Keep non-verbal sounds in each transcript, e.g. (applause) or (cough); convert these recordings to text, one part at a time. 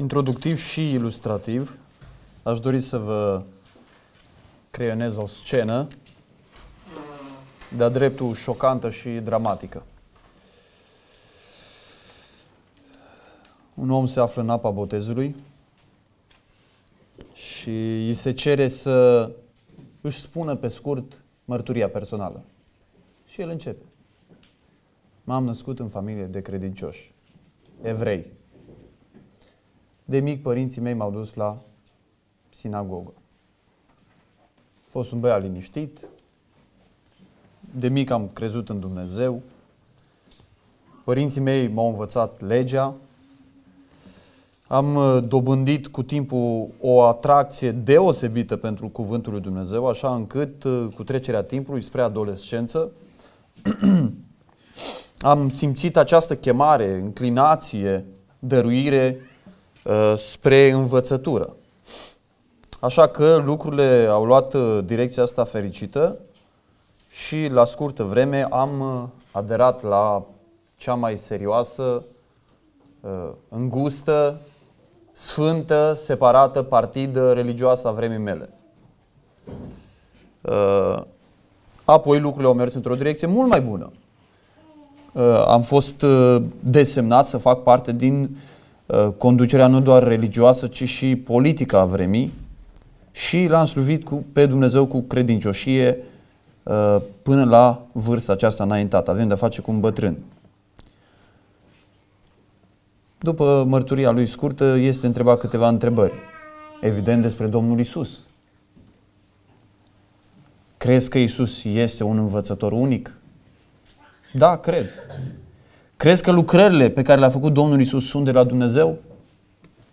introductiv și ilustrativ, aș dori să vă creionez o scenă de-a dreptul șocantă și dramatică. Un om se află în apa botezului și îi se cere să își spună pe scurt mărturia personală. Și el începe. M-am născut în familie de credincioși, evrei de mic, părinții mei m-au dus la sinagogă. A fost un băiat liniștit. De mic am crezut în Dumnezeu. Părinții mei m-au învățat legea. Am uh, dobândit cu timpul o atracție deosebită pentru Cuvântul lui Dumnezeu, așa încât uh, cu trecerea timpului spre adolescență (clears throat) am simțit această chemare, înclinație, dăruire Uh, spre învățătură. Așa că lucrurile au luat uh, direcția asta fericită și la scurtă vreme am uh, aderat la cea mai serioasă, îngustă, sfântă, separată partidă religioasă a vremii mele. Apoi lucrurile au mers într-o direcție mult mai bună. Am fost desemnat să fac parte din Uh, conducerea nu doar religioasă, ci și politică a vremii și l-am sluvit cu, pe Dumnezeu cu credincioșie uh, până la vârsta aceasta înaintată. Avem de-a face cu un bătrân. După mărturia lui scurtă, este întrebat câteva întrebări. Evident despre Domnul Isus. Crezi că Isus este un învățător unic? Da, cred. Crezi că lucrările pe care le-a făcut Domnul Isus sunt de la Dumnezeu?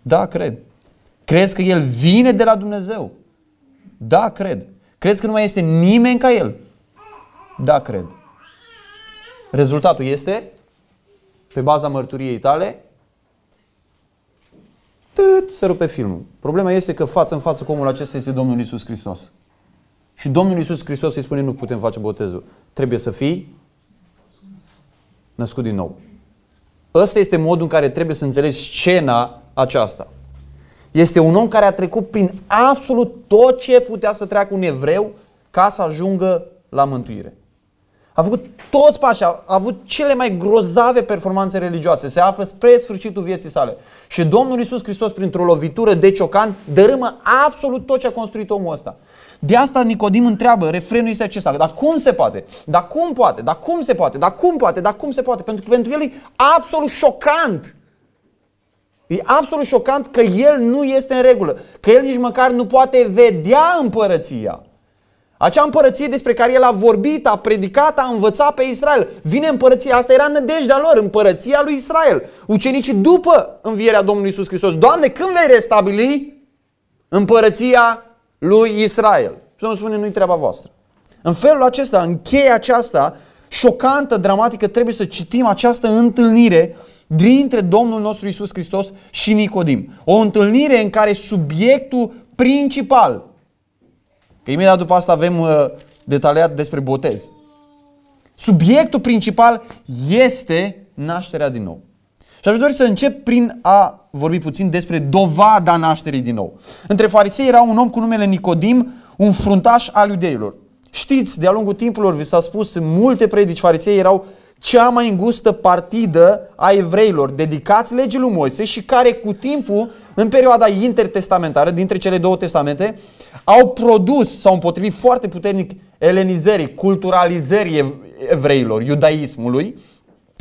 Da, cred. Crezi că El vine de la Dumnezeu? Da, cred. Crezi că nu mai este nimeni ca El? Da, cred. Rezultatul este, pe baza mărturiei tale, tât, se rupe filmul. Problema este că față în față cu omul acesta este Domnul Isus Hristos. Și Domnul Isus Hristos îi spune, nu putem face botezul. Trebuie să fii născut din nou. Ăsta este modul în care trebuie să înțelegi scena aceasta. Este un om care a trecut prin absolut tot ce putea să treacă un evreu ca să ajungă la mântuire. A făcut toți pașii, a avut cele mai grozave performanțe religioase, se află spre sfârșitul vieții sale. Și Domnul Isus Hristos, printr-o lovitură de ciocan, dărâmă absolut tot ce a construit omul ăsta. De asta Nicodim întreabă, refrenul este acesta, dar cum se poate? Dar cum poate? Dar cum se poate? Dar cum poate? Dar cum se poate? Pentru că pentru el e absolut șocant. E absolut șocant că el nu este în regulă, că el nici măcar nu poate vedea împărăția. Acea împărăție despre care el a vorbit, a predicat, a învățat pe Israel. Vine împărăția, asta era nădejdea lor, împărăția lui Israel. Ucenicii după învierea Domnului Isus Hristos. Doamne, când vei restabili împărăția lui Israel. Să nu spune, nu-i treaba voastră. În felul acesta, în cheia aceasta, șocantă, dramatică, trebuie să citim această întâlnire dintre Domnul nostru Isus Hristos și Nicodim. O întâlnire în care subiectul principal, că imediat după asta avem uh, detaliat despre botez, subiectul principal este nașterea din nou. Și aș dori să încep prin a vorbi puțin despre dovada nașterii din nou. Între farisei era un om cu numele Nicodim, un fruntaș al iudeilor. Știți, de-a lungul timpului vi s-a spus, multe predici farisei erau cea mai îngustă partidă a evreilor dedicați legii lui Moise și care cu timpul, în perioada intertestamentară, dintre cele două testamente, au produs, sau împotrivit foarte puternic elenizării, culturalizării evreilor, iudaismului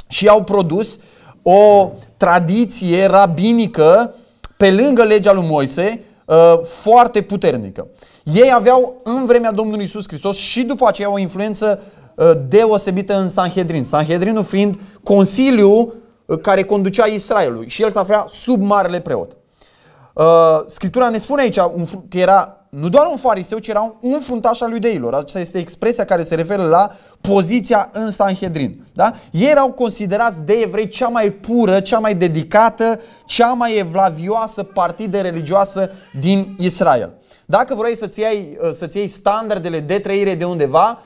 și au produs uh, o tradiție rabinică pe lângă legea lui Moise uh, foarte puternică. Ei aveau în vremea Domnului Isus Hristos și după aceea o influență uh, deosebită în Sanhedrin. Sanhedrinul fiind consiliul uh, care conducea Israelul și el se afla sub marele preot. Scriptura ne spune aici că era nu doar un fariseu, ci era un, un fruntaș al iudeilor. Aceasta este expresia care se referă la poziția în Sanhedrin. Da? Ei erau considerați de evrei cea mai pură, cea mai dedicată, cea mai evlavioasă partidă religioasă din Israel. Dacă vrei să-ți iei, uh, să-ți iei standardele de trăire de undeva,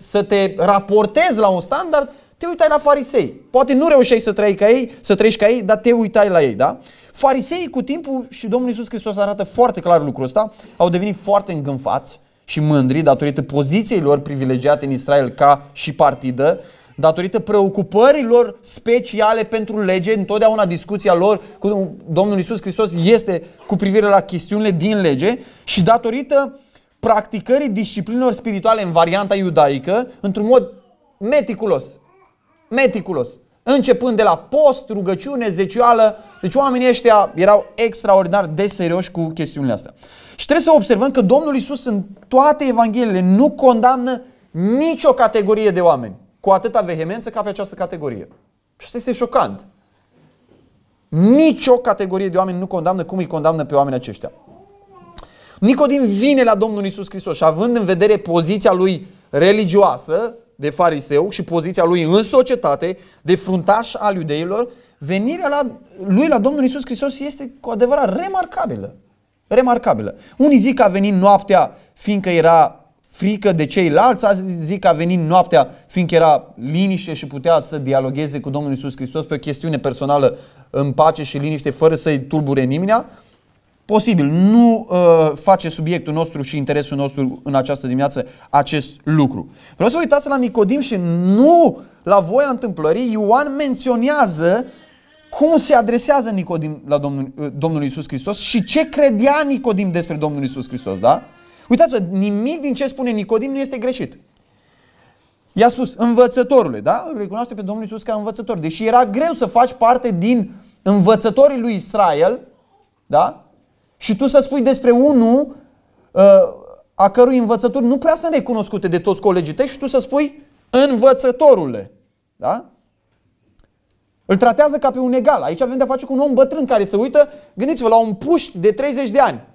să te raportezi la un standard, te uitai la farisei. Poate nu reușeai să trăiești ca ei, să trăiești ca ei, dar te uitai la ei, da? Fariseii cu timpul și Domnul Isus Hristos arată foarte clar lucrul ăsta, au devenit foarte îngânfați și mândri datorită poziției lor privilegiate în Israel ca și partidă, datorită preocupărilor speciale pentru lege, întotdeauna discuția lor cu Domnul Isus Hristos este cu privire la chestiunile din lege și datorită practicării disciplinelor spirituale în varianta iudaică, într-un mod meticulos meticulos. Începând de la post, rugăciune, zecioală. Deci oamenii ăștia erau extraordinar de serioși cu chestiunile astea. Și trebuie să observăm că Domnul Isus în toate Evangheliile nu condamnă nicio categorie de oameni cu atâta vehemență ca pe această categorie. Și asta este șocant. Nicio categorie de oameni nu condamnă cum îi condamnă pe oamenii aceștia. Nicodim vine la Domnul Isus Hristos și având în vedere poziția lui religioasă, de fariseu și poziția lui în societate, de fruntaș al iudeilor, venirea la, lui la Domnul Isus Hristos este cu adevărat remarcabilă. Remarcabilă. Unii zic că a venit noaptea fiindcă era frică de ceilalți, alții zic că a venit noaptea fiindcă era liniște și putea să dialogueze cu Domnul Isus Hristos pe o chestiune personală în pace și liniște fără să-i tulbure nimeni. Posibil, nu uh, face subiectul nostru și interesul nostru în această dimineață acest lucru. Vreau să uitați la Nicodim și nu la voia întâmplării, Ioan menționează cum se adresează Nicodim la Domnul, uh, Domnul Isus Hristos și ce credea Nicodim despre Domnul Isus Hristos, da? Uitați-vă, nimic din ce spune Nicodim nu este greșit. I-a spus, învățătorule, da? Îl recunoaște pe Domnul Isus ca învățător. Deși era greu să faci parte din învățătorii lui Israel, da? și tu să spui despre unul uh, a cărui învățături nu prea sunt recunoscute de toți colegii tăi și tu să spui învățătorule. Da? Îl tratează ca pe un egal. Aici avem de-a face cu un om bătrân care se uită, gândiți-vă, la un puști de 30 de ani.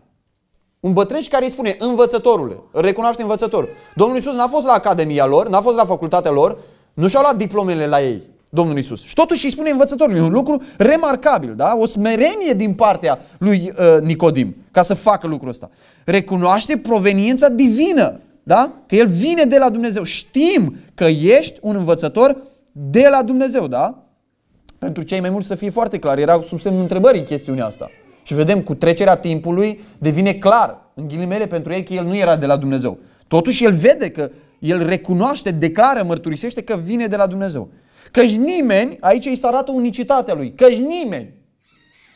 Un bătrân și care îi spune învățătorule, recunoaște învățătorul. Domnul Iisus n-a fost la academia lor, n-a fost la facultatea lor, nu și-au luat diplomele la ei. Domnul Isus. Și totuși îi spune învățătorul, e un lucru remarcabil, da? o smerenie din partea lui uh, Nicodim ca să facă lucrul ăsta. Recunoaște proveniența divină, da? că el vine de la Dumnezeu. Știm că ești un învățător de la Dumnezeu, da? Pentru cei mai mulți să fie foarte clar, era sub semnul întrebării chestiunea asta. Și vedem, cu trecerea timpului devine clar, în ghilimele pentru ei, că el nu era de la Dumnezeu. Totuși el vede că el recunoaște, declară, mărturisește că vine de la Dumnezeu. Căci nimeni, aici îi se arată unicitatea lui, căci nimeni.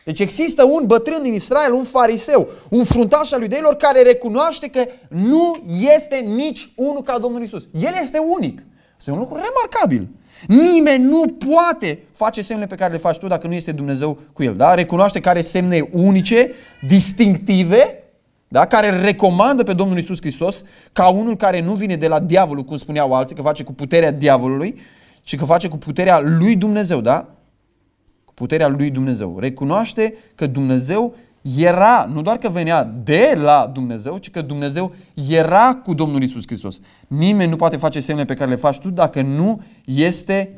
Deci există un bătrân din Israel, un fariseu, un fruntaș al iudeilor care recunoaște că nu este nici unul ca Domnul Isus. El este unic. Este un lucru remarcabil. Nimeni nu poate face semnele pe care le faci tu dacă nu este Dumnezeu cu el. Da? Recunoaște care semne unice, distinctive, da? care recomandă pe Domnul Isus Hristos ca unul care nu vine de la diavolul, cum spuneau alții, că face cu puterea diavolului, și că face cu puterea lui Dumnezeu, da? Cu puterea lui Dumnezeu. Recunoaște că Dumnezeu era, nu doar că venea de la Dumnezeu, ci că Dumnezeu era cu Domnul Isus Hristos. Nimeni nu poate face semne pe care le faci tu dacă nu este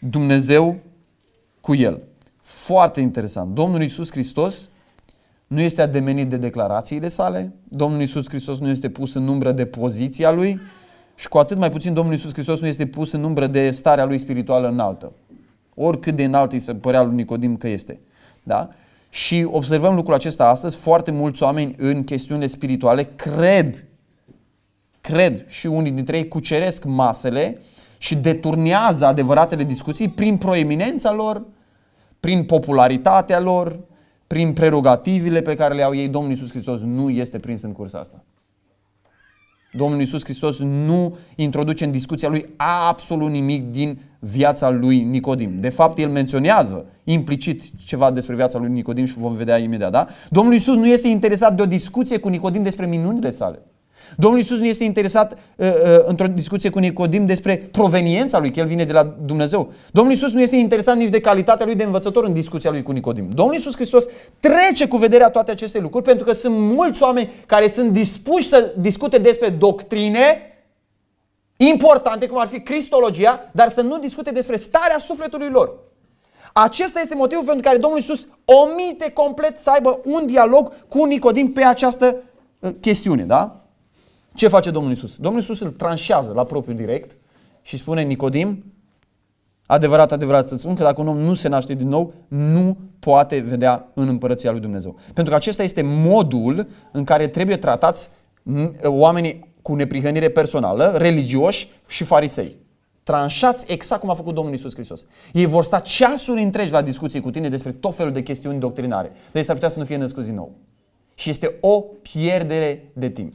Dumnezeu cu el. Foarte interesant. Domnul Isus Hristos nu este ademenit de declarațiile sale, Domnul Isus Hristos nu este pus în umbră de poziția lui, și cu atât mai puțin Domnul Iisus Hristos nu este pus în umbră de starea lui spirituală înaltă. Oricât de înalt îi se părea lui Nicodim că este. Da? Și observăm lucrul acesta astăzi, foarte mulți oameni în chestiunile spirituale cred, cred și unii dintre ei cuceresc masele și deturnează adevăratele discuții prin proeminența lor, prin popularitatea lor, prin prerogativile pe care le au ei. Domnul Iisus Hristos nu este prins în cursa asta. Domnul Iisus Hristos nu introduce în discuția lui absolut nimic din viața lui Nicodim. De fapt, el menționează implicit ceva despre viața lui Nicodim și vom vedea imediat, da? Domnul Iisus nu este interesat de o discuție cu Nicodim despre minunile sale. Domnul Isus nu este interesat uh, uh, într-o discuție cu Nicodim despre proveniența lui, că el vine de la Dumnezeu. Domnul Isus nu este interesat nici de calitatea lui de învățător în discuția lui cu Nicodim. Domnul Isus Hristos trece cu vederea toate aceste lucruri pentru că sunt mulți oameni care sunt dispuși să discute despre doctrine importante, cum ar fi cristologia, dar să nu discute despre starea sufletului lor. Acesta este motivul pentru care Domnul Isus omite complet să aibă un dialog cu Nicodim pe această uh, chestiune, da? Ce face Domnul Isus? Domnul Isus îl tranșează la propriu direct și spune Nicodim, adevărat, adevărat să-ți spun că dacă un om nu se naște din nou, nu poate vedea în împărăția lui Dumnezeu. Pentru că acesta este modul în care trebuie tratați oamenii cu neprihănire personală, religioși și farisei. Tranșați exact cum a făcut Domnul Isus Hristos. Ei vor sta ceasuri întregi la discuții cu tine despre tot felul de chestiuni doctrinare. Deci s-ar putea să nu fie născuți din nou. Și este o pierdere de timp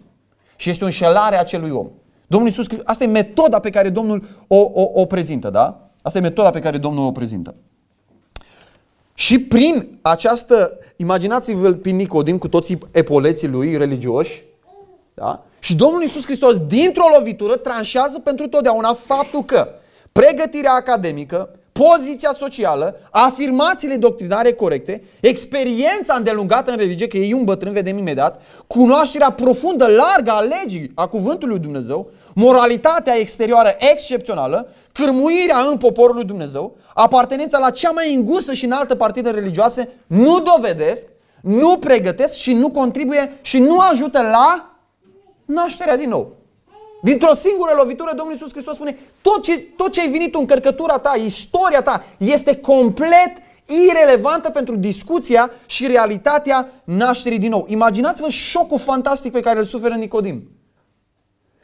și este o înșelare a acelui om. Domnul Iisus Hristos, asta e metoda pe care Domnul o, o, o prezintă, da? Asta e metoda pe care Domnul o prezintă. Și prin această, imaginați-vă pe Nicodim cu toții epoleții lui religioși, da? Și Domnul Iisus Hristos, dintr-o lovitură, tranșează pentru totdeauna faptul că pregătirea academică, poziția socială, afirmațiile doctrinare corecte, experiența îndelungată în religie, că ei un bătrân, vedem imediat, cunoașterea profundă, largă a legii, a cuvântului lui Dumnezeu, moralitatea exterioară excepțională, cârmuirea în poporul lui Dumnezeu, apartenența la cea mai îngusă și înaltă partidă religioase, nu dovedesc, nu pregătesc și nu contribuie și nu ajută la nașterea din nou. Dintr-o singură lovitură, Domnul Iisus Hristos spune, tot ce, tot ce ai venit tu în cărcătura ta, istoria ta, este complet irelevantă pentru discuția și realitatea nașterii din nou. Imaginați-vă șocul fantastic pe care îl suferă Nicodim.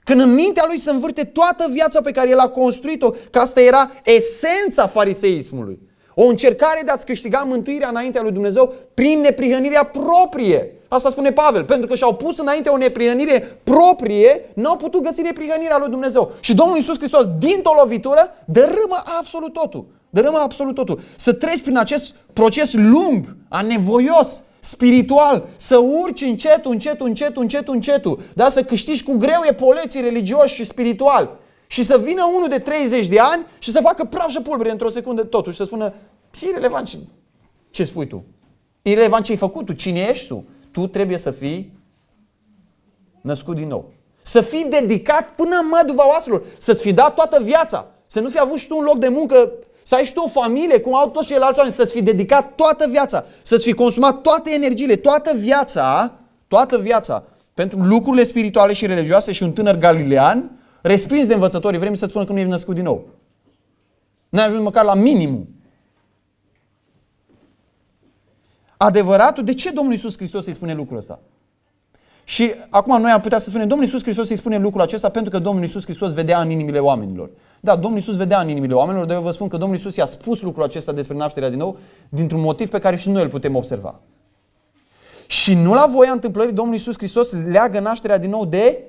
Când în mintea lui se învârte toată viața pe care el a construit-o, că asta era esența fariseismului. O încercare de a-ți câștiga mântuirea înaintea lui Dumnezeu prin neprihănirea proprie. Asta spune Pavel, pentru că și-au pus înainte o neprihănire proprie, n-au putut găsi neprihănirea lui Dumnezeu. Și Domnul Iisus Hristos, dintr-o lovitură, dărâmă absolut totul. Dărâmă absolut totul. Să treci prin acest proces lung, anevoios, spiritual, să urci încet, încet, încet, încet, încet, da? să câștigi cu greu epoleții religioși și spiritual, Și să vină unul de 30 de ani și să facă praf și pulbere într-o secundă totuși, să spună, și irrelevant ce spui tu. Irrelevant ce ai făcut tu, cine ești tu tu trebuie să fii născut din nou. Să fii dedicat până în măduva oaselor, să-ți fi dat toată viața, să nu fi avut și tu un loc de muncă, să ai și tu o familie, cum au toți ceilalți oameni, să-ți fi dedicat toată viața, să-ți fi consumat toate energiile, toată viața, toată viața, pentru lucrurile spirituale și religioase și un tânăr galilean, respins de învățătorii vremii să-ți spună că nu e născut din nou. Nu ai ajuns măcar la minimum. adevăratul, de ce Domnul Iisus Hristos îi spune lucrul ăsta? Și acum noi am putea să spunem, Domnul Iisus Hristos îi spune lucrul acesta pentru că Domnul Iisus Hristos vedea în inimile oamenilor. Da, Domnul Iisus vedea în inimile oamenilor, dar eu vă spun că Domnul Iisus i-a spus lucrul acesta despre nașterea din nou dintr-un motiv pe care și noi îl putem observa. Și nu la voia întâmplării Domnul Iisus Hristos leagă nașterea din nou de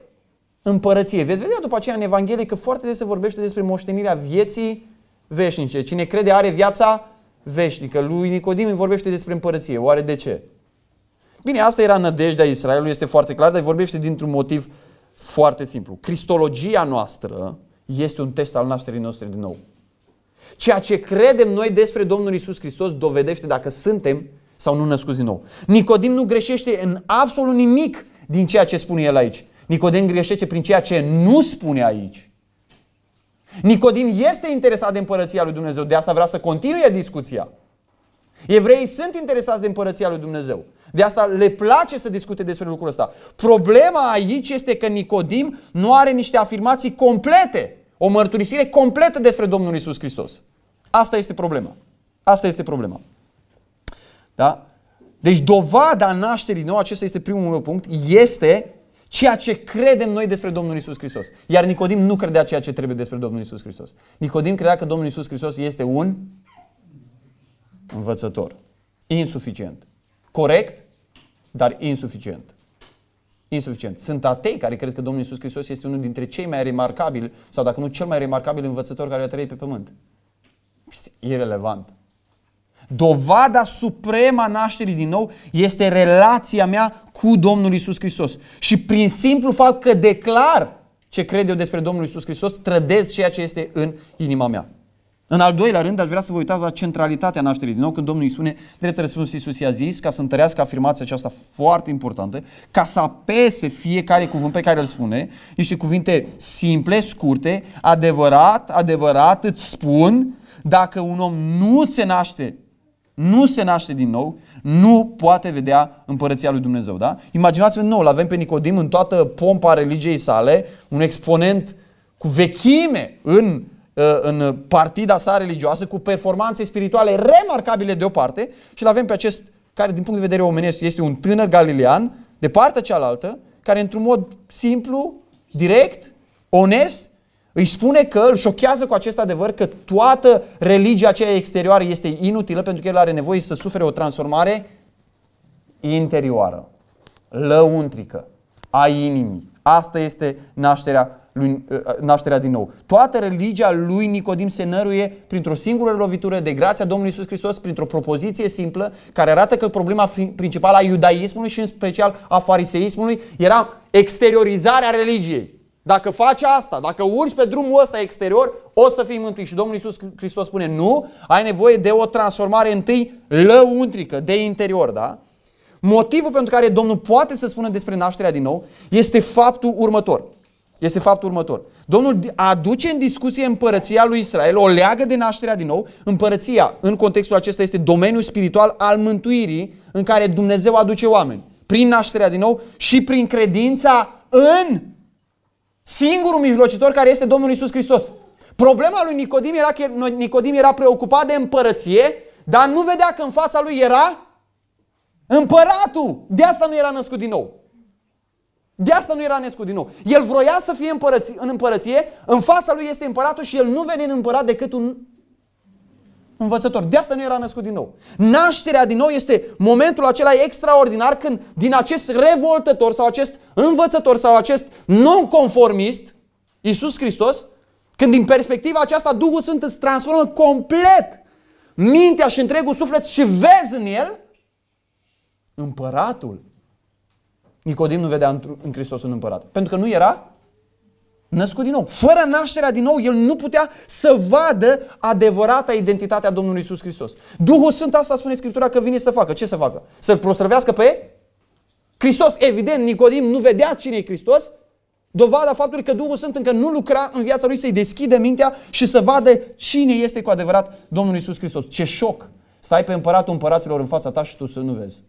împărăție. Veți vedea după aceea în Evanghelie că foarte des se vorbește despre moștenirea vieții veșnice. Cine crede are viața veșnică. Lui Nicodim îi vorbește despre împărăție. Oare de ce? Bine, asta era nădejdea Israelului, este foarte clar, dar vorbește dintr-un motiv foarte simplu. Cristologia noastră este un test al nașterii noastre din nou. Ceea ce credem noi despre Domnul Isus Hristos dovedește dacă suntem sau nu născuți din nou. Nicodim nu greșește în absolut nimic din ceea ce spune el aici. Nicodim greșește prin ceea ce nu spune aici. Nicodim este interesat de împărăția lui Dumnezeu, de asta vrea să continue discuția. Evreii sunt interesați de împărăția lui Dumnezeu. De asta le place să discute despre lucrul ăsta. Problema aici este că Nicodim nu are niște afirmații complete, o mărturisire completă despre Domnul Isus Hristos. Asta este problema. Asta este problema. Da? Deci dovada nașterii nou, acesta este primul meu punct, este ceea ce credem noi despre Domnul Isus Hristos. Iar Nicodim nu credea ceea ce trebuie despre Domnul Isus Hristos. Nicodim credea că Domnul Isus Hristos este un învățător. Insuficient. Corect, dar insuficient. Insuficient. Sunt atei care cred că Domnul Isus Hristos este unul dintre cei mai remarcabili, sau dacă nu cel mai remarcabil învățător care a trăit pe pământ. Este irelevant. Dovada suprema nașterii din nou este relația mea cu Domnul Isus Hristos. Și prin simplu fapt că declar ce cred eu despre Domnul Isus Hristos, trădez ceea ce este în inima mea. În al doilea rând, aș vrea să vă uitați la centralitatea nașterii din nou, când Domnul îi spune, drept răspuns, Iisus i-a zis, ca să întărească afirmația aceasta foarte importantă, ca să apese fiecare cuvânt pe care îl spune, niște cuvinte simple, scurte, adevărat, adevărat, îți spun, dacă un om nu se naște nu se naște din nou, nu poate vedea împărăția lui Dumnezeu. Da? Imaginați-vă nou, l-avem pe Nicodim în toată pompa religiei sale, un exponent cu vechime în, uh, în partida sa religioasă, cu performanțe spirituale remarcabile de o parte și l-avem pe acest care din punct de vedere omenesc este un tânăr galilean, de partea cealaltă, care într-un mod simplu, direct, onest, îi spune că îl șochează cu acest adevăr că toată religia aceea exterioară este inutilă pentru că el are nevoie să sufere o transformare interioară, lăuntrică, a inimii. Asta este nașterea, lui, ă, nașterea din nou. Toată religia lui Nicodim se năruie printr-o singură lovitură de grația Domnului Isus Hristos, printr-o propoziție simplă care arată că problema principală a iudaismului și în special a fariseismului era exteriorizarea religiei. Dacă faci asta, dacă urci pe drumul ăsta exterior, o să fii mântuit. Și Domnul Iisus Hristos spune, nu, ai nevoie de o transformare întâi lăuntrică, de interior, da? Motivul pentru care Domnul poate să spună despre nașterea din nou este faptul următor. Este faptul următor. Domnul aduce în discuție împărăția lui Israel, o leagă de nașterea din nou. Împărăția, în contextul acesta, este domeniul spiritual al mântuirii în care Dumnezeu aduce oameni. Prin nașterea din nou și prin credința în Singurul mijlocitor care este Domnul Isus Hristos. Problema lui Nicodim era că Nicodim era preocupat de împărăție, dar nu vedea că în fața lui era împăratul. De asta nu era născut din nou. De asta nu era născut din nou. El vroia să fie împărăție, în împărăție, în fața lui este împăratul și el nu vede în împărat decât un învățător. De asta nu era născut din nou. Nașterea din nou este momentul acela extraordinar când din acest revoltător sau acest învățător sau acest nonconformist, Iisus Hristos, când din perspectiva aceasta Duhul Sfânt îți transformă complet mintea și întregul suflet și vezi în el împăratul. Nicodim nu vedea în Hristos un împărat, pentru că nu era Născut din nou. Fără nașterea din nou, el nu putea să vadă adevărata identitate a Domnului Isus Hristos. Duhul Sfânt asta spune Scriptura că vine să facă. Ce să facă? Să-L proslăvească pe Hristos. Evident, Nicodim nu vedea cine e Hristos. Dovada faptului că Duhul Sfânt încă nu lucra în viața lui să-i deschide mintea și să vadă cine este cu adevărat Domnul Isus Hristos. Ce șoc să ai pe împăratul împăraților în fața ta și tu să nu vezi.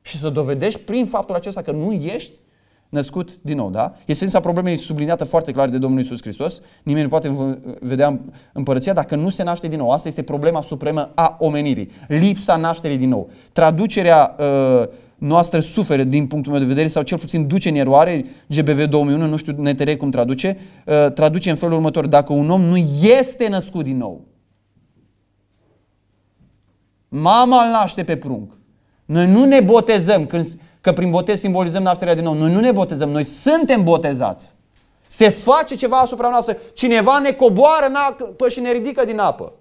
Și să dovedești prin faptul acesta că nu ești născut din nou, da? Esența problemei subliniată foarte clar de Domnul Isus Hristos. Nimeni nu poate vedea împărăția dacă nu se naște din nou. Asta este problema supremă a omenirii. Lipsa nașterii din nou. Traducerea uh, noastră suferă din punctul meu de vedere sau cel puțin duce în eroare GBV 2001, nu știu NTR cum traduce, uh, traduce în felul următor. Dacă un om nu este născut din nou, mama îl naște pe prunc. Noi nu ne botezăm când că prin botez simbolizăm nașterea din nou. Noi nu ne botezăm, noi suntem botezați. Se face ceva asupra noastră. Cineva ne coboară în apă și ne ridică din apă.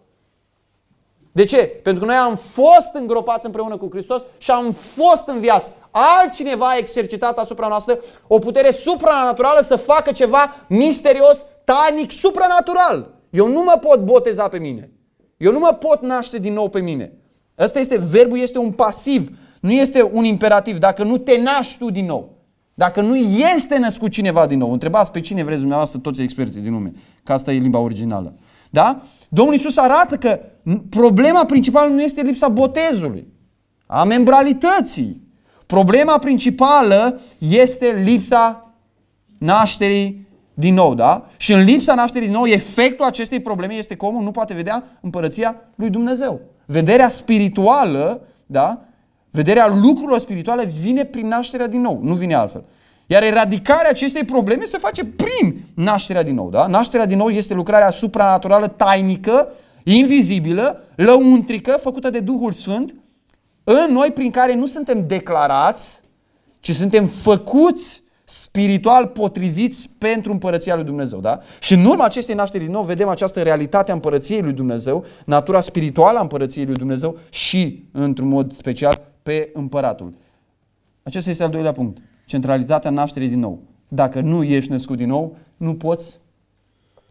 De ce? Pentru că noi am fost îngropați împreună cu Hristos și am fost în viață. Altcineva a exercitat asupra noastră o putere supranaturală să facă ceva misterios, tainic, supranatural. Eu nu mă pot boteza pe mine. Eu nu mă pot naște din nou pe mine. Asta este, verbul este un pasiv. Nu este un imperativ. Dacă nu te naști tu din nou, dacă nu este născut cineva din nou, întrebați pe cine vreți dumneavoastră toți experții din lume, că asta e limba originală. Da? Domnul Iisus arată că problema principală nu este lipsa botezului, a membralității. Problema principală este lipsa nașterii din nou, da? Și în lipsa nașterii din nou, efectul acestei probleme este că omul nu poate vedea împărăția lui Dumnezeu. Vederea spirituală, da? Vederea lucrurilor spirituale vine prin nașterea din nou, nu vine altfel. Iar eradicarea acestei probleme se face prin nașterea din nou. Da? Nașterea din nou este lucrarea supranaturală, tainică, invizibilă, lăuntrică, făcută de Duhul Sfânt, în noi prin care nu suntem declarați, ci suntem făcuți spiritual potriviți pentru împărăția lui Dumnezeu. Da? Și în urma acestei nașteri din nou vedem această realitate a împărăției lui Dumnezeu, natura spirituală a împărăției lui Dumnezeu și, într-un mod special, pe împăratul. Acesta este al doilea punct. Centralitatea nașterii din nou. Dacă nu ești născut din nou, nu poți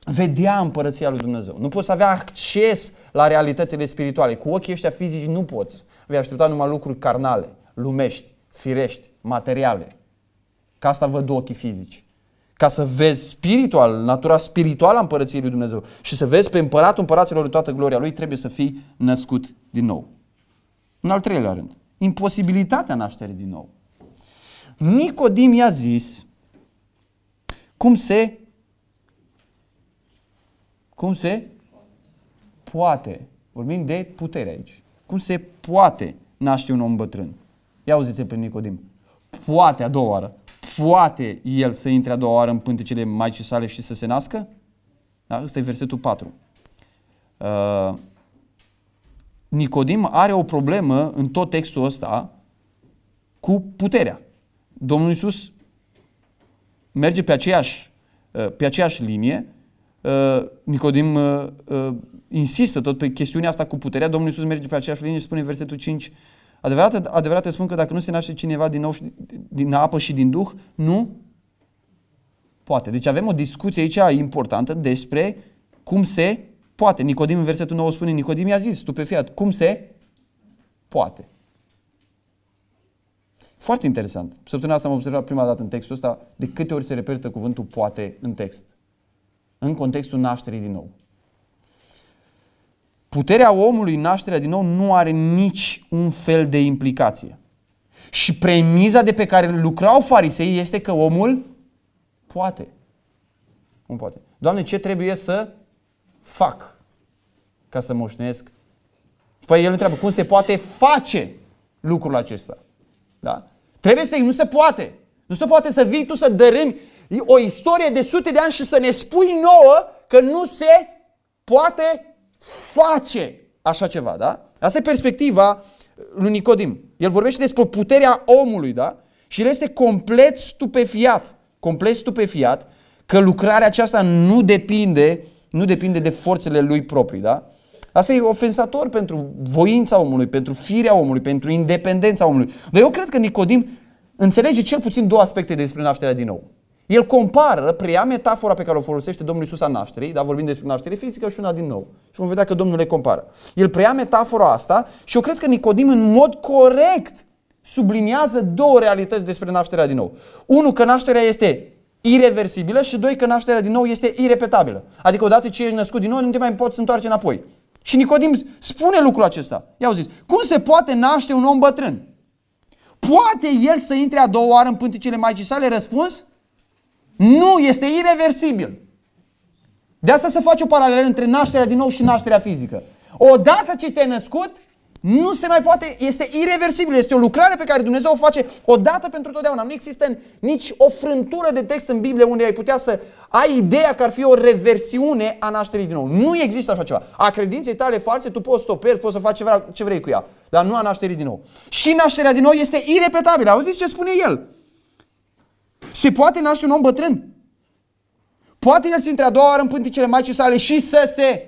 vedea împărăția lui Dumnezeu. Nu poți avea acces la realitățile spirituale. Cu ochii ăștia fizici nu poți. Vei aștepta numai lucruri carnale, lumești, firești, materiale. Ca asta văd ochii fizici. Ca să vezi spiritual, natura spirituală a împărăției lui Dumnezeu și să vezi pe împăratul împăraților în toată gloria lui, trebuie să fii născut din nou. În al treilea rând, imposibilitatea nașterii din nou. Nicodim i-a zis cum se cum se poate, vorbim de putere aici, cum se poate naște un om bătrân. Ia auziți pe Nicodim. Poate a doua oară, poate el să intre a doua oară în pântecele Maicii sale și să se nască? Da? Ăsta e versetul 4. Uh, Nicodim are o problemă în tot textul ăsta cu puterea. Domnul Iisus merge pe aceeași, uh, pe aceeași linie. Uh, Nicodim uh, insistă tot pe chestiunea asta cu puterea. Domnul Iisus merge pe aceeași linie și spune în versetul 5 Adevărat, adevărat spun că dacă nu se naște cineva din, nou din apă și din duh, nu poate. Deci avem o discuție aici importantă despre cum se poate. Nicodim în versetul 9 spune, Nicodim i-a zis, tu pe fiat, cum se poate? Foarte interesant. Săptămâna asta am observat prima dată în textul ăsta de câte ori se repetă cuvântul poate în text. În contextul nașterii din nou. Puterea omului în nașterea din nou nu are nici un fel de implicație. Și premiza de pe care lucrau farisei este că omul poate. Cum poate? Doamne, ce trebuie să fac ca să moșnesc? Păi el întreabă, cum se poate face lucrul acesta? Da? Trebuie să nu se poate. Nu se poate să vii tu să dărâmi o istorie de sute de ani și să ne spui nouă că nu se poate face așa ceva, da? Asta e perspectiva lui Nicodim. El vorbește despre puterea omului, da? Și el este complet stupefiat, complet stupefiat că lucrarea aceasta nu depinde nu depinde de forțele lui proprii, da? Asta e ofensator pentru voința omului, pentru firea omului, pentru independența omului. Dar eu cred că Nicodim înțelege cel puțin două aspecte despre nașterea din nou. El compară, preia metafora pe care o folosește Domnul Iisus a nașterii, dar vorbim despre naștere fizică și una din nou. Și vom vedea că Domnul le compară. El preia metafora asta și eu cred că Nicodim în mod corect subliniază două realități despre nașterea din nou. Unul, că nașterea este ireversibilă și doi că nașterea din nou este irepetabilă. Adică odată ce ești născut din nou, nu te mai poți întoarce înapoi. Și Nicodim spune lucrul acesta. Ia zis, cum se poate naște un om bătrân? Poate el să intre a doua oară în pânticele magii sale? Răspuns? Nu, este ireversibil. De asta se face o paralelă între nașterea din nou și nașterea fizică. Odată ce te-ai născut, nu se mai poate, este irreversibil, este o lucrare pe care Dumnezeu o face odată pentru totdeauna. Nu există nici o frântură de text în Biblie unde ai putea să ai ideea că ar fi o reversiune a nașterii din nou. Nu există așa ceva. A credinței tale false tu poți să o pierzi, poți să faci ce vrei, ce vrei cu ea, dar nu a nașterii din nou. Și nașterea din nou este irepetabilă. Auziți ce spune el? Se poate naște un om bătrân. Poate el să intre a doua oară în pânticele Maicii sale și să se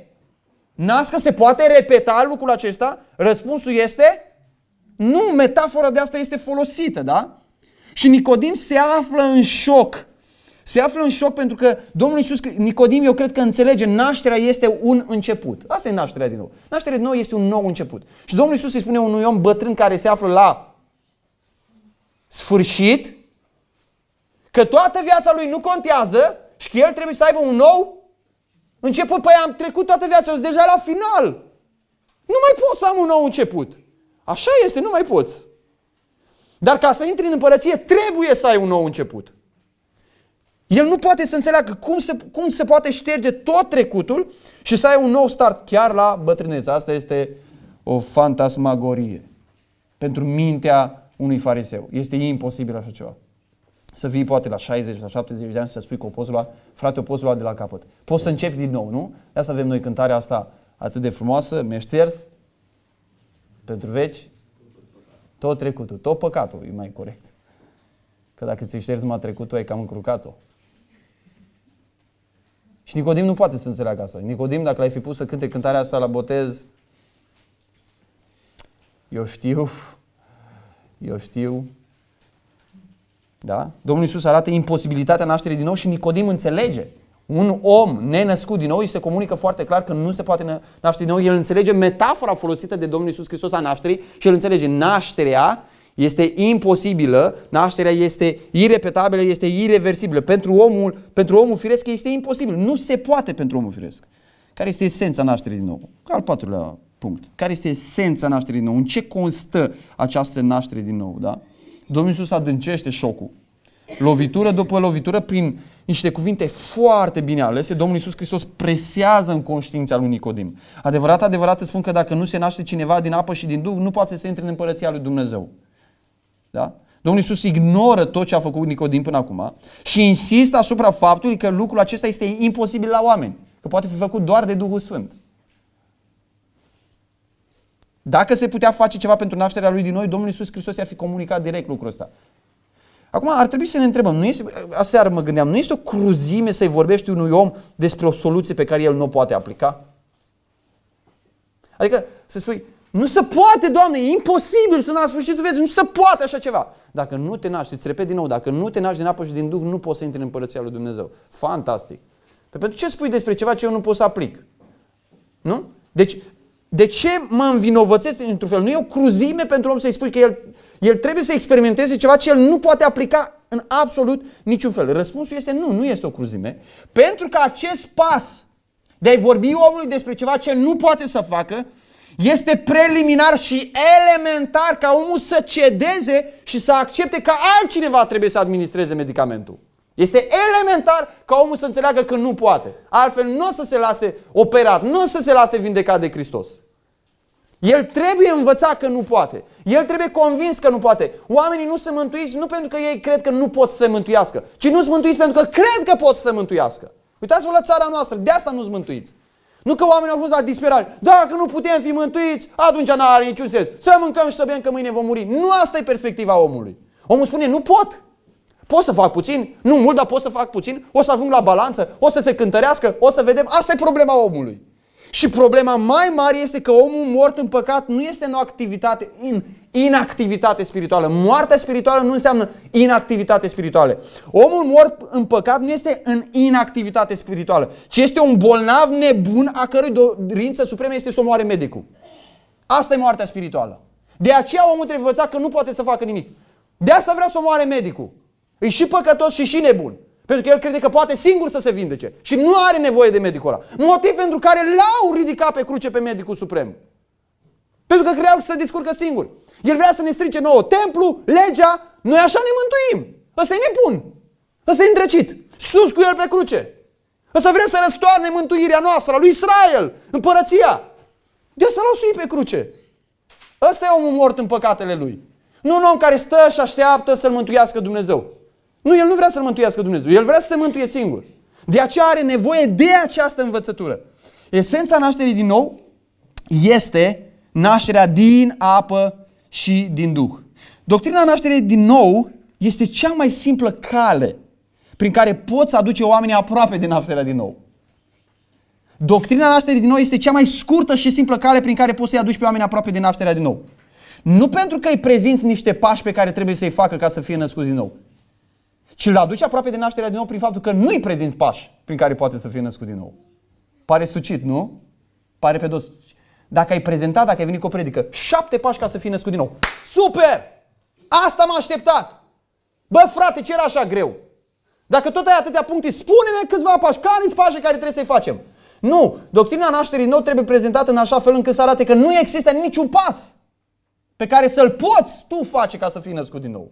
Nască se poate repeta lucrul acesta? Răspunsul este nu, metafora de asta este folosită, da? Și Nicodim se află în șoc. Se află în șoc pentru că Domnul Iisus, Nicodim, eu cred că înțelege, nașterea este un început. Asta e nașterea din nou. Nașterea din nou este un nou început. Și Domnul Iisus îi spune unui om bătrân care se află la sfârșit că toată viața lui nu contează și că el trebuie să aibă un nou Început, păi am trecut toată viața, sunt deja la final. Nu mai pot să am un nou început. Așa este, nu mai poți. Dar ca să intri în împărăție, trebuie să ai un nou început. El nu poate să înțeleagă cum se, cum se poate șterge tot trecutul și să ai un nou start chiar la bătrânețe. Asta este o fantasmagorie pentru mintea unui fariseu. Este imposibil așa ceva să vii poate la 60, la 70 de ani și să spui că o poți lua, frate, o poți lua de la capăt. Poți să începi din nou, nu? De asta avem noi cântarea asta atât de frumoasă, mi șters, pentru veci, tot trecutul, tot păcatul, e mai corect. Că dacă ți ai șters numai trecutul, ai cam încrucat o Și Nicodim nu poate să înțeleagă asta. Nicodim, dacă l-ai fi pus să cânte cântarea asta la botez, eu știu, eu știu, da? Domnul Iisus arată imposibilitatea nașterii din nou și Nicodim înțelege. Un om nenăscut din nou îi se comunică foarte clar că nu se poate naște din nou. El înțelege metafora folosită de Domnul Iisus Hristos a nașterii și el înțelege nașterea este imposibilă, nașterea este irepetabilă, este irreversibilă. Pentru omul, pentru omul firesc este imposibil. Nu se poate pentru omul firesc. Care este esența nașterii din nou? Al patrulea punct. Care este esența nașterii din nou? În ce constă această naștere din nou? Da? Domnul Iisus adâncește șocul. Lovitură după lovitură, prin niște cuvinte foarte bine alese, Domnul Iisus Hristos presează în conștiința lui Nicodim. Adevărat, adevărat îți spun că dacă nu se naște cineva din apă și din Duh, nu poate să intre în împărăția lui Dumnezeu. Da? Domnul Iisus ignoră tot ce a făcut Nicodim până acum și insistă asupra faptului că lucrul acesta este imposibil la oameni, că poate fi făcut doar de Duhul Sfânt. Dacă se putea face ceva pentru nașterea lui din noi, Domnul Iisus Hristos i-ar fi comunicat direct lucrul ăsta. Acum ar trebui să ne întrebăm, nu este, aseară mă gândeam, nu este o cruzime să-i vorbești unui om despre o soluție pe care el nu o poate aplica? Adică să spui, nu se poate, Doamne, e imposibil să naști. sfârșitul vieții, nu se poate așa ceva. Dacă nu te naști, îți repet din nou, dacă nu te naști din apă și din Duh, nu poți să intri în Împărăția lui Dumnezeu. Fantastic. Pe păi pentru ce spui despre ceva ce eu nu pot să aplic? Nu? Deci, de ce mă învinovățesc într-un fel? Nu e o cruzime pentru om să-i spui că el, el trebuie să experimenteze ceva ce el nu poate aplica în absolut niciun fel. Răspunsul este nu, nu este o cruzime. Pentru că acest pas de a-i vorbi omului despre ceva ce nu poate să facă, este preliminar și elementar ca omul să cedeze și să accepte că altcineva trebuie să administreze medicamentul. Este elementar ca omul să înțeleagă că nu poate. Altfel nu o să se lase operat, nu o să se lase vindecat de Hristos. El trebuie învățat că nu poate. El trebuie convins că nu poate. Oamenii nu se mântuiți nu pentru că ei cred că nu pot să se mântuiască, ci nu se mântuiți pentru că cred că pot să se mântuiască. Uitați-vă la țara noastră, de asta nu se mântuiți. Nu că oamenii au fost la disperare. Dacă nu putem fi mântuiți, atunci nu are niciun sens. Să mâncăm și să bem că mâine vom muri. Nu asta e perspectiva omului. Omul spune, nu pot. Pot să fac puțin, nu mult, dar pot să fac puțin, o să ajung la balanță, o să se cântărească, o să vedem. Asta e problema omului. Și problema mai mare este că omul mort în păcat nu este în o activitate, în inactivitate spirituală. Moartea spirituală nu înseamnă inactivitate spirituală. Omul mort în păcat nu este în inactivitate spirituală, ci este un bolnav nebun a cărui dorință supremă este să o moare medicul. Asta e moartea spirituală. De aceea omul trebuie învățat că nu poate să facă nimic. De asta vrea să o moare medicul. E și păcătos și și nebun. Pentru că el crede că poate singur să se vindece și nu are nevoie de medicul ăla. Motiv pentru care l-au ridicat pe cruce pe medicul suprem. Pentru că creau să se descurcă singur. El vrea să ne strice nouă templu, legea, noi așa ne mântuim. Ăsta e nebun. Ăsta e îndrăcit. Sus cu el pe cruce. Ăsta vrea să răstoarne mântuirea noastră, lui Israel, împărăția. De asta l-au suit pe cruce. Ăsta e omul mort în păcatele lui. Nu un om care stă și așteaptă să-l mântuiască Dumnezeu. Nu, el nu vrea să-l mântuiască Dumnezeu. El vrea să se mântuie singur. De aceea are nevoie de această învățătură. Esența nașterii din nou este nașterea din apă și din Duh. Doctrina nașterii din nou este cea mai simplă cale prin care poți aduce oamenii aproape de nașterea din nou. Doctrina nașterii din nou este cea mai scurtă și simplă cale prin care poți să-i aduci pe oameni aproape de nașterea din nou. Nu pentru că îi prezinți niște pași pe care trebuie să-i facă ca să fie născuți din nou, și îl aduce aproape de nașterea din nou prin faptul că nu-i prezinți pași prin care poate să fie născut din nou. Pare sucit, nu? Pare pe dos. Dacă ai prezentat, dacă ai venit cu o predică, șapte pași ca să fii născut din nou. Super! Asta m-a așteptat! Bă, frate, ce era așa greu? Dacă tot ai atâtea puncte, spune-ne câțiva pași. care sunt pașii care trebuie să-i facem? Nu! Doctrina nașterii nou trebuie prezentată în așa fel încât să arate că nu există niciun pas pe care să-l poți tu face ca să fii născut din nou.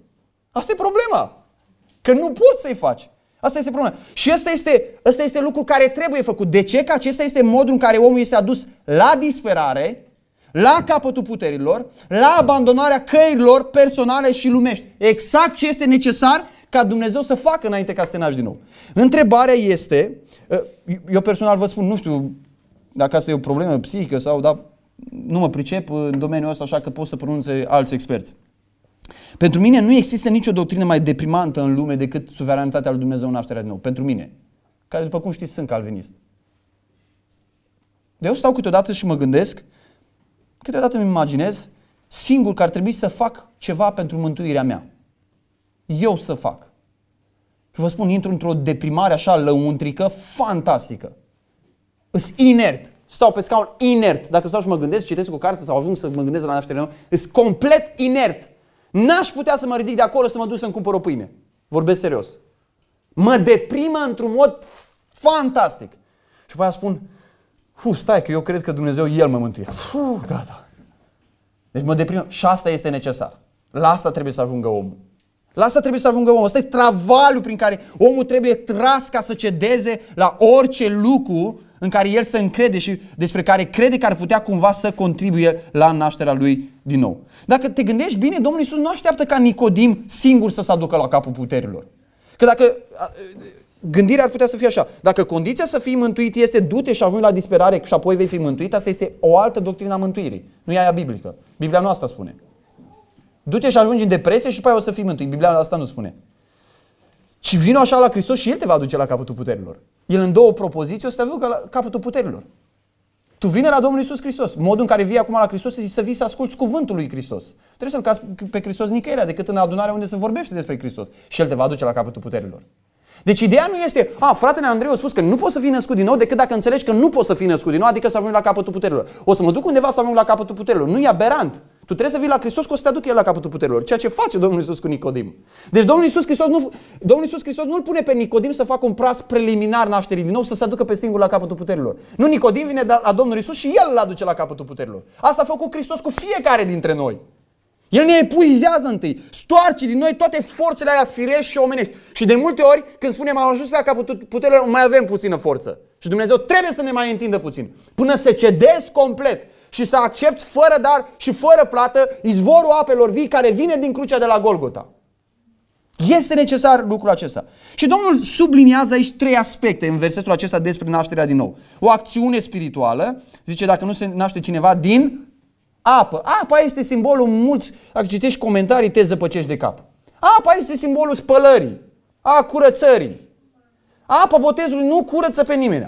Asta e problema. Că nu poți să-i faci. Asta este problema. Și asta este, asta este lucru care trebuie făcut. De ce? Că acesta este modul în care omul este adus la disperare, la capătul puterilor, la abandonarea căilor personale și lumești. Exact ce este necesar ca Dumnezeu să facă înainte ca să te naști din nou. Întrebarea este, ă, eu personal vă spun, nu știu dacă asta e o problemă psihică sau, dar nu mă pricep în domeniul ăsta așa că pot să pronunțe alți experți. Pentru mine nu există nicio doctrină mai deprimantă în lume decât suveranitatea lui Dumnezeu în nașterea din nou. Pentru mine. Care, după cum știți, sunt calvinist. De eu stau câteodată și mă gândesc, câteodată îmi imaginez singur că ar trebui să fac ceva pentru mântuirea mea. Eu să fac. Și vă spun, intru într-o deprimare așa lăuntrică, fantastică. Îs inert. Stau pe scaun inert. Dacă stau și mă gândesc, citesc o carte sau ajung să mă gândesc la nașterea mea, îs complet inert. N-aș putea să mă ridic de acolo să mă duc să-mi cumpăr o pâine. Vorbesc serios. Mă deprimă într-un mod fantastic. Și apoi spun, Fu, stai că eu cred că Dumnezeu El mă mântuie. Fu, gata. Deci mă deprimă. Și asta este necesar. La asta trebuie să ajungă omul. La asta trebuie să ajungă omul. Asta e travaliu prin care omul trebuie tras ca să cedeze la orice lucru în care el se încrede și despre care crede că ar putea cumva să contribuie la nașterea lui din nou. Dacă te gândești bine, Domnul Isus nu așteaptă ca Nicodim singur să se aducă la capul puterilor. Că dacă Gândirea ar putea să fie așa. Dacă condiția să fii mântuit este du-te și ajungi la disperare și apoi vei fi mântuit, asta este o altă doctrină a mântuirii. Nu e aia biblică. Biblia noastră spune. Du-te și ajungi în depresie și apoi o să fii mântuit. Biblia asta nu spune. Ci vino așa la Hristos și El te va aduce la capătul puterilor el în două propoziții o să te aducă la capătul puterilor. Tu vine la Domnul Isus Hristos. Modul în care vii acum la Hristos este să vii să asculți cuvântul lui Hristos. Trebuie să-L cazi pe Hristos nicăieri, decât în adunarea unde se vorbește despre Hristos. Și El te va aduce la capătul puterilor. Deci ideea nu este, a, fratele Andrei a spus că nu poți să fii născut din nou decât dacă înțelegi că nu poți să fii născut din nou, adică să ajungi la capătul puterilor. O să mă duc undeva să ajung la capătul puterilor. Nu e aberant. Tu trebuie să vii la Hristos că o să te aduc El la capătul puterilor, ceea ce face Domnul Isus cu Nicodim. Deci Domnul Isus Hristos nu, Domnul Isus Hristos nu-l pune pe Nicodim să facă un pras preliminar nașterii din nou, să se aducă pe singur la capătul puterilor. Nu, Nicodim vine la Domnul Isus și El îl aduce la capătul puterilor. Asta a făcut Hristos cu fiecare dintre noi. El ne epuizează întâi, stoarce din noi toate forțele alea firești și omenești. Și de multe ori, când spunem am ajuns la capătul puterilor, mai avem puțină forță. Și Dumnezeu trebuie să ne mai întindă puțin. Până se cedezi complet și să accepti fără dar și fără plată izvorul apelor vii care vine din crucea de la Golgota. Este necesar lucrul acesta. Și Domnul subliniază aici trei aspecte în versetul acesta despre nașterea din nou. O acțiune spirituală, zice dacă nu se naște cineva din Apă. Apa este simbolul mulți, dacă citești comentarii, te zăpăcești de cap. Apa este simbolul spălării, a curățării. Apa botezului nu curăță pe nimeni.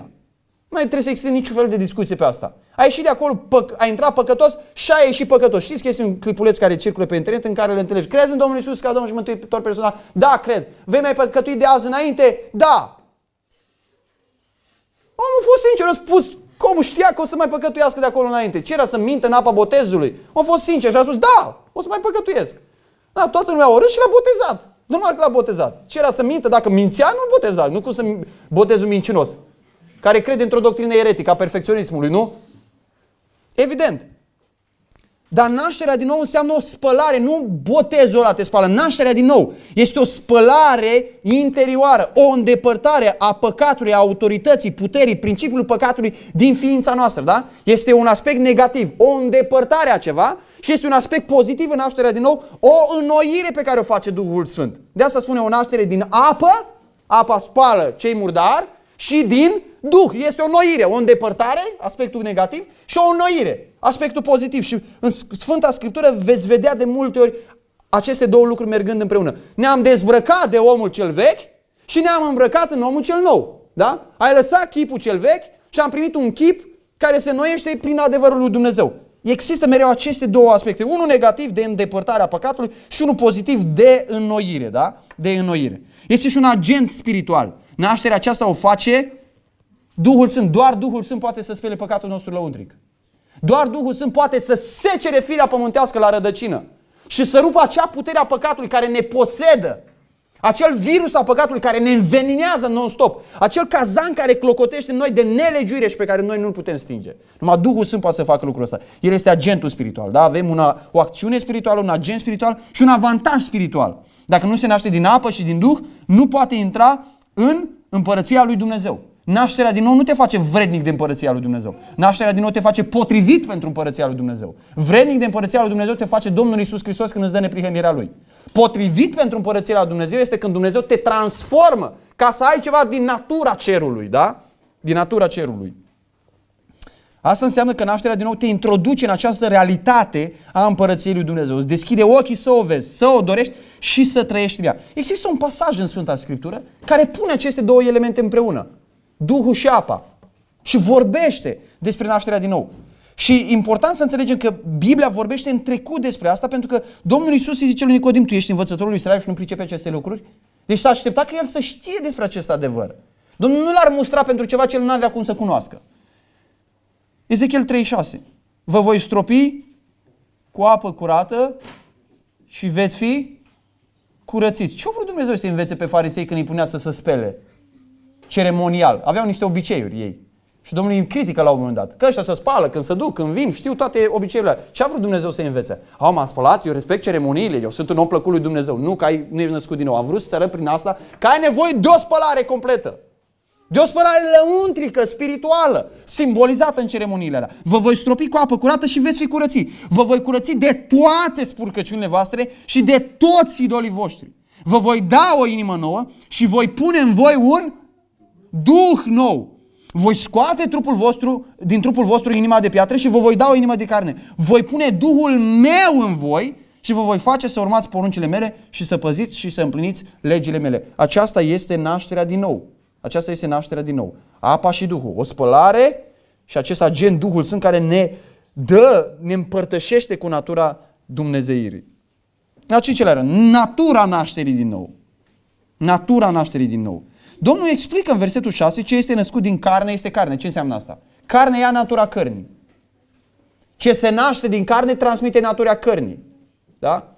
Nu mai trebuie să existe niciun fel de discuție pe asta. A ieșit de acolo, păc- a intrat păcătos și a ieșit păcătos. Știți că este un clipuleț care circulă pe internet în care le întâlnești. Crezi în Domnul Isus ca Domnul și Mântuitor personal? Da, cred. Vei mai păcătui de azi înainte? Da. Omul a fost sincer, a spus cum știa că o să mai păcătuiască de acolo înainte? Ce era să mintă în apa botezului? A fost sincer și a spus, da, o să mai păcătuiesc. Da, toată lumea a râs și l-a botezat. Nu numai că l-a botezat. Ce era să mintă? Dacă mințea, nu-l boteza. Nu cum să botezul mincinos. Care crede într-o doctrină eretică a perfecționismului, nu? Evident. Dar nașterea din nou înseamnă o spălare, nu botezul ăla te spală. Nașterea din nou este o spălare interioară, o îndepărtare a păcatului, a autorității, puterii, principiului păcatului din ființa noastră, da? Este un aspect negativ, o îndepărtare a ceva și este un aspect pozitiv în nașterea din nou, o înnoire pe care o face Duhul Sfânt. De asta spune o naștere din apă, apa spală cei murdari, și din Duh. Este o noire, o îndepărtare, aspectul negativ, și o noire, aspectul pozitiv. Și în Sfânta Scriptură veți vedea de multe ori aceste două lucruri mergând împreună. Ne-am dezbrăcat de omul cel vechi și ne-am îmbrăcat în omul cel nou. Da? Ai lăsat chipul cel vechi și am primit un chip care se noiește prin adevărul lui Dumnezeu. Există mereu aceste două aspecte. Unul negativ de îndepărtarea păcatului și unul pozitiv de înnoire. Da? De înnoire. Este și un agent spiritual. Nașterea aceasta o face Duhul Sfânt. Doar Duhul Sfânt poate să spele păcatul nostru lăuntric. Doar Duhul Sfânt poate să secere firea pământească la rădăcină și să rupă acea putere a păcatului care ne posedă. Acel virus a păcatului care ne înveninează non-stop. Acel cazan care clocotește în noi de nelegiuire și pe care noi nu-l putem stinge. Numai Duhul Sfânt poate să facă lucrul ăsta. El este agentul spiritual. Da? Avem una, o acțiune spirituală, un agent spiritual și un avantaj spiritual. Dacă nu se naște din apă și din Duh, nu poate intra în împărăția lui Dumnezeu. Nașterea din nou nu te face vrednic de împărăția lui Dumnezeu. Nașterea din nou te face potrivit pentru împărăția lui Dumnezeu. Vrednic de împărăția lui Dumnezeu te face Domnul Isus Hristos când îți dă neprihănirea Lui. Potrivit pentru împărăția lui Dumnezeu este când Dumnezeu te transformă ca să ai ceva din natura cerului, da? Din natura cerului. Asta înseamnă că nașterea din nou te introduce în această realitate a împărăției lui Dumnezeu. Îți deschide ochii să o vezi, să o dorești și să trăiești în ea. Există un pasaj în Sfânta Scriptură care pune aceste două elemente împreună. Duhul și apa. Și vorbește despre nașterea din nou. Și important să înțelegem că Biblia vorbește în trecut despre asta pentru că Domnul Isus îi zice lui Nicodim, tu ești învățătorul lui Israel și nu pricepe aceste lucruri? Deci s-a așteptat că el să știe despre acest adevăr. Domnul nu l-ar mustra pentru ceva ce el nu avea cum să cunoască. Ezechiel 36. Vă voi stropi cu apă curată și veți fi curățiți. Ce-a vrut Dumnezeu să învețe pe farisei când îi punea să se spele? Ceremonial. Aveau niște obiceiuri ei. Și Domnul îi critică la un moment dat. Că ăștia se spală, când se duc, când vin, știu toate obiceiurile. Ce a vrut Dumnezeu să învețe? Au, m-am spălat, eu respect ceremoniile, eu sunt un om plăcut lui Dumnezeu. Nu că ai, nu ești născut din nou. Am vrut să arăt prin asta că ai nevoie de o spălare completă. De o spărare lăuntrică, spirituală, simbolizată în ceremoniile alea. Vă voi stropi cu apă curată și veți fi curăți. Vă voi curăți de toate spurcăciunile voastre și de toți idolii voștri. Vă voi da o inimă nouă și voi pune în voi un duh nou. Voi scoate trupul vostru, din trupul vostru inima de piatră și vă voi da o inimă de carne. Voi pune Duhul meu în voi și vă voi face să urmați poruncile mele și să păziți și să împliniți legile mele. Aceasta este nașterea din nou. Aceasta este nașterea din nou. Apa și Duhul. O spălare și acest agent, Duhul sunt care ne dă, ne împărtășește cu natura Dumnezeirii. La cincelea rând, natura nașterii din nou. Natura nașterii din nou. Domnul explică în versetul 6 ce este născut din carne este carne. Ce înseamnă asta? Carne ia natura cărnii. Ce se naște din carne transmite natura cărnii. Da?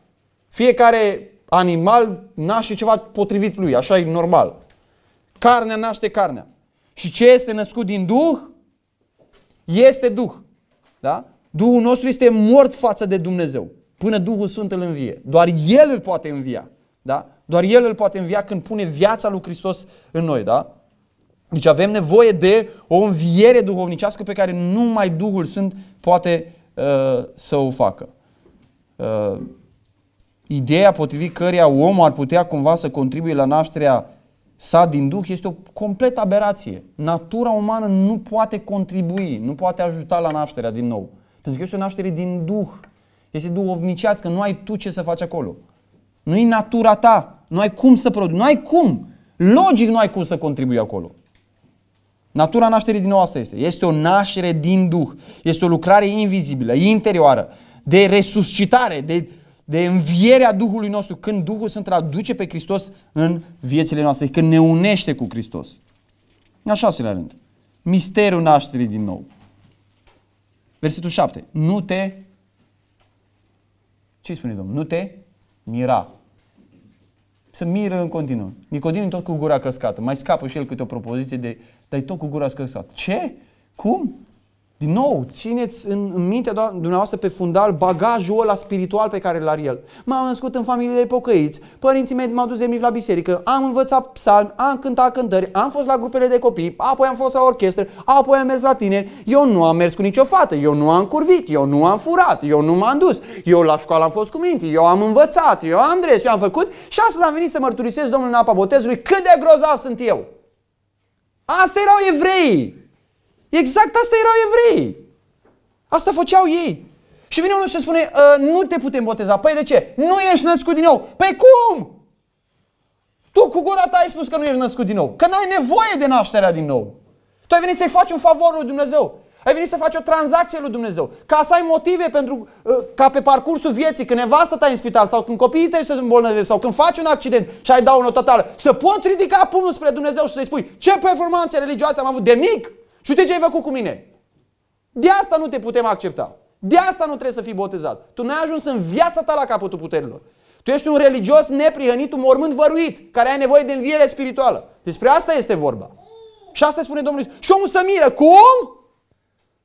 Fiecare animal naște ceva potrivit lui, așa e normal. Carnea naște carnea. Și ce este născut din Duh? Este Duh. Da? Duhul nostru este mort față de Dumnezeu. Până Duhul Sfânt îl învie. Doar El îl poate învia. Da? Doar El îl poate învia când pune viața lui Hristos în noi. Da? Deci avem nevoie de o înviere duhovnicească pe care numai Duhul Sfânt poate uh, să o facă. Uh, ideea potrivit căreia omul ar putea cumva să contribuie la nașterea sa din Duh este o completă aberație. Natura umană nu poate contribui, nu poate ajuta la nașterea din nou. Pentru că este o naștere din Duh. Este duhovnicească, nu ai tu ce să faci acolo. Nu e natura ta, nu ai cum să produci, nu ai cum. Logic nu ai cum să contribui acolo. Natura nașterii din nou asta este. Este o naștere din Duh. Este o lucrare invizibilă, interioară, de resuscitare, de de învierea Duhului nostru, când Duhul Sfânt traduce pe Hristos în viețile noastre, când ne unește cu Hristos. În șaselea rând, misterul nașterii din nou. Versetul 7. Nu te... ce spune Domnul? Nu te mira. Să miră în continuu. Nicodim tot cu gura căscată. Mai scapă și el câte o propoziție de... Dar tot cu gura căscată. Ce? Cum? Din nou, țineți în, în minte dumneavoastră pe fundal bagajul ăla spiritual pe care îl are el. M-am născut în familie de pocăiți, părinții mei m-au dus de mic la biserică, am învățat psalmi, am cântat cântări, am fost la grupele de copii, apoi am fost la orchestră, apoi am mers la tineri, eu nu am mers cu nicio fată, eu nu am curvit, eu nu am furat, eu nu m-am dus, eu la școală am fost cu minte, eu am învățat, eu am dres, eu am făcut și astăzi am venit să mărturisesc Domnul în apa botezului cât de grozav sunt eu. Asta erau evreii. Exact asta erau evrei. Asta făceau ei. Și vine unul și spune, ă, nu te putem boteza. Păi de ce? Nu ești născut din nou. Păi cum? Tu cu gura ta ai spus că nu ești născut din nou. Că n-ai nevoie de nașterea din nou. Tu ai venit să-i faci un favor lui Dumnezeu. Ai venit să faci o tranzacție lui Dumnezeu. Ca să ai motive pentru, ă, ca pe parcursul vieții, când nevastă ta în spital sau când copiii tăi se îmbolnăvesc sau când faci un accident și ai daună totală, să poți ridica pumnul spre Dumnezeu și să-i spui ce performanțe religioase am avut de mic. Și uite ce ai făcut cu mine. De asta nu te putem accepta. De asta nu trebuie să fii botezat. Tu n-ai ajuns în viața ta la capătul puterilor. Tu ești un religios neprihănit, un mormânt văruit, care ai nevoie de înviere spirituală. Despre asta este vorba. Și asta spune Domnul Iisus. Și omul să miră. Cum?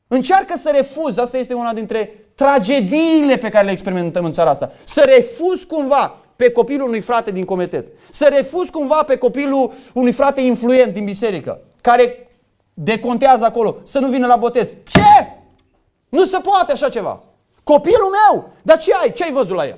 Încearcă să refuzi. Asta este una dintre tragediile pe care le experimentăm în țara asta. Să refuzi cumva pe copilul unui frate din comitet. Să refuzi cumva pe copilul unui frate influent din biserică, care decontează acolo, să nu vină la botez. Ce? Nu se poate așa ceva. Copilul meu, dar ce ai? Ce ai văzut la el?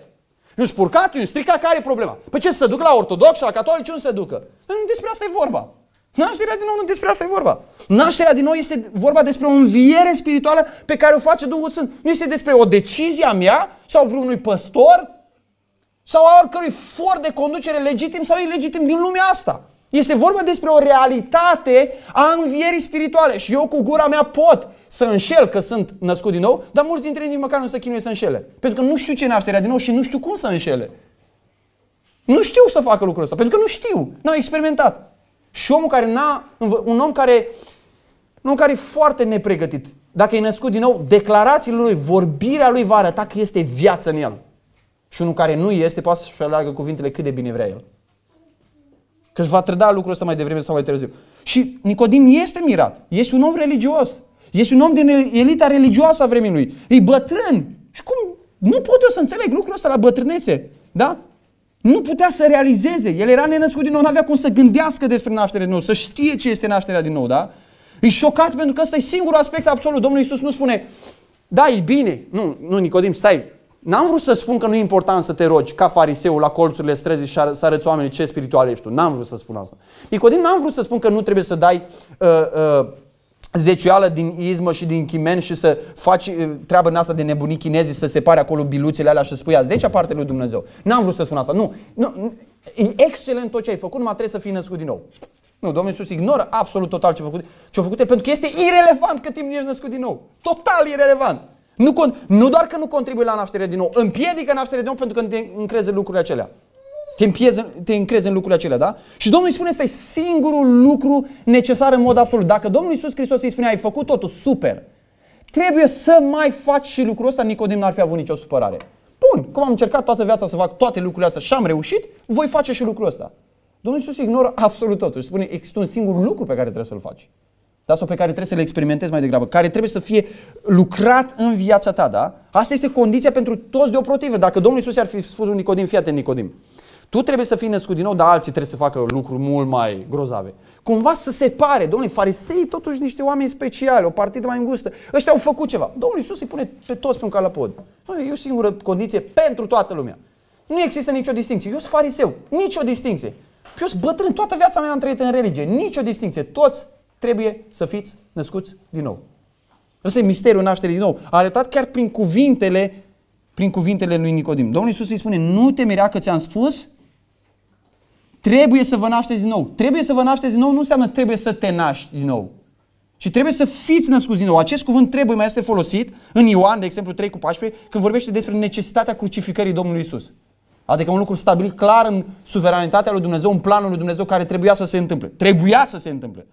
E un spurcat, e un stricat, care e problema? Păi ce, să duc la ortodox și la catolic, Unde se ducă? Nu despre asta e vorba. Nașterea din nou, nu despre asta e vorba. Nașterea din nou este vorba despre o înviere spirituală pe care o face Duhul Sfânt. Nu este despre o decizie a mea sau vreunui păstor sau a oricărui for de conducere legitim sau ilegitim din lumea asta. Este vorba despre o realitate a învierii spirituale și eu cu gura mea pot să înșel că sunt născut din nou, dar mulți dintre ei nici măcar nu se chinuie să înșele. Pentru că nu știu ce e nașterea din nou și nu știu cum să înșele. Nu știu să facă lucrul ăsta, pentru că nu știu, n-au experimentat. Și omul care n-a, un om care, un om care e foarte nepregătit, dacă e născut din nou, declarațiile lui, vorbirea lui va arăta că este viață în el. Și unul care nu este, poate să-și aleagă cuvintele cât de bine vrea el își va trăda lucrul ăsta mai devreme sau mai târziu. Și Nicodim este mirat. Este un om religios. Este un om din elita religioasă a vremii lui. E bătrân. Și cum? Nu pot eu să înțeleg lucrul ăsta la bătrânețe. Da? Nu putea să realizeze. El era nenăscut din nou, nu avea cum să gândească despre nașterea din nou, să știe ce este nașterea din nou, da? E șocat pentru că ăsta e singurul aspect absolut. Domnul Iisus nu spune, da, e bine. Nu, nu, Nicodim, stai, N-am vrut să spun că nu e important să te rogi ca fariseul la colțurile străzii și să arăți oamenii ce spiritual ești tu. N-am vrut să spun asta. Nicodim, n-am vrut să spun că nu trebuie să dai uh, uh, zecioală din izmă și din chimen și să faci uh, treaba în asta de nebunii chinezii, să separe acolo biluțele alea și să spui a zecea parte lui Dumnezeu. N-am vrut să spun asta. Nu, nu, e excelent tot ce ai făcut, numai trebuie să fii născut din nou. Nu, Domnul Iisus ignoră absolut total ce a făcut, ce a făcut el, pentru că este irelevant cât timp nu ești născut din nou. Total irelevant. Nu, nu doar că nu contribuie la naștere din nou, împiedică nașterea din nou pentru că te încrezi în lucrurile acelea. Te, împiezi, te încrezi în lucrurile acelea, da? Și Domnul îi spune, ăsta e singurul lucru necesar în mod absolut. Dacă Domnul Iisus Hristos îi spune, ai făcut totul, super. Trebuie să mai faci și lucrul ăsta, Nicodim n-ar fi avut nicio supărare. Bun, cum am încercat toată viața să fac toate lucrurile astea și am reușit, voi face și lucrul ăsta. Domnul Iisus ignoră absolut totul și spune, există un singur lucru pe care trebuie să-l faci da? sau pe care trebuie să le experimentezi mai degrabă, care trebuie să fie lucrat în viața ta. Da? Asta este condiția pentru toți deopotrivă. Dacă Domnul Iisus ar fi spus un Nicodim, fii atent, Nicodim, tu trebuie să fii născut din nou, dar alții trebuie să facă lucruri mult mai grozave. Cumva să se pare, domnule, farisei totuși niște oameni speciali, o partidă mai îngustă. Ăștia au făcut ceva. Domnul Iisus îi pune pe toți pe un calapod. Domnule, e o singură condiție pentru toată lumea. Nu există nicio distinție. Eu sunt fariseu, nicio distinție. Eu sunt bătrân, toată viața mea am trăit în religie, nicio distinție. Toți trebuie să fiți născuți din nou. Ăsta e misterul nașterii din nou. A arătat chiar prin cuvintele, prin cuvintele lui Nicodim. Domnul Iisus îi spune, nu te mirea că ți-am spus, trebuie să vă nașteți din nou. Trebuie să vă nașteți din nou nu înseamnă trebuie să te naști din nou. Și trebuie să fiți născuți din nou. Acest cuvânt trebuie mai este folosit în Ioan, de exemplu 3 cu 14, când vorbește despre necesitatea crucificării Domnului Isus. Adică un lucru stabilit clar în suveranitatea lui Dumnezeu, în planul lui Dumnezeu care trebuia să se întâmple. Trebuia să se întâmple.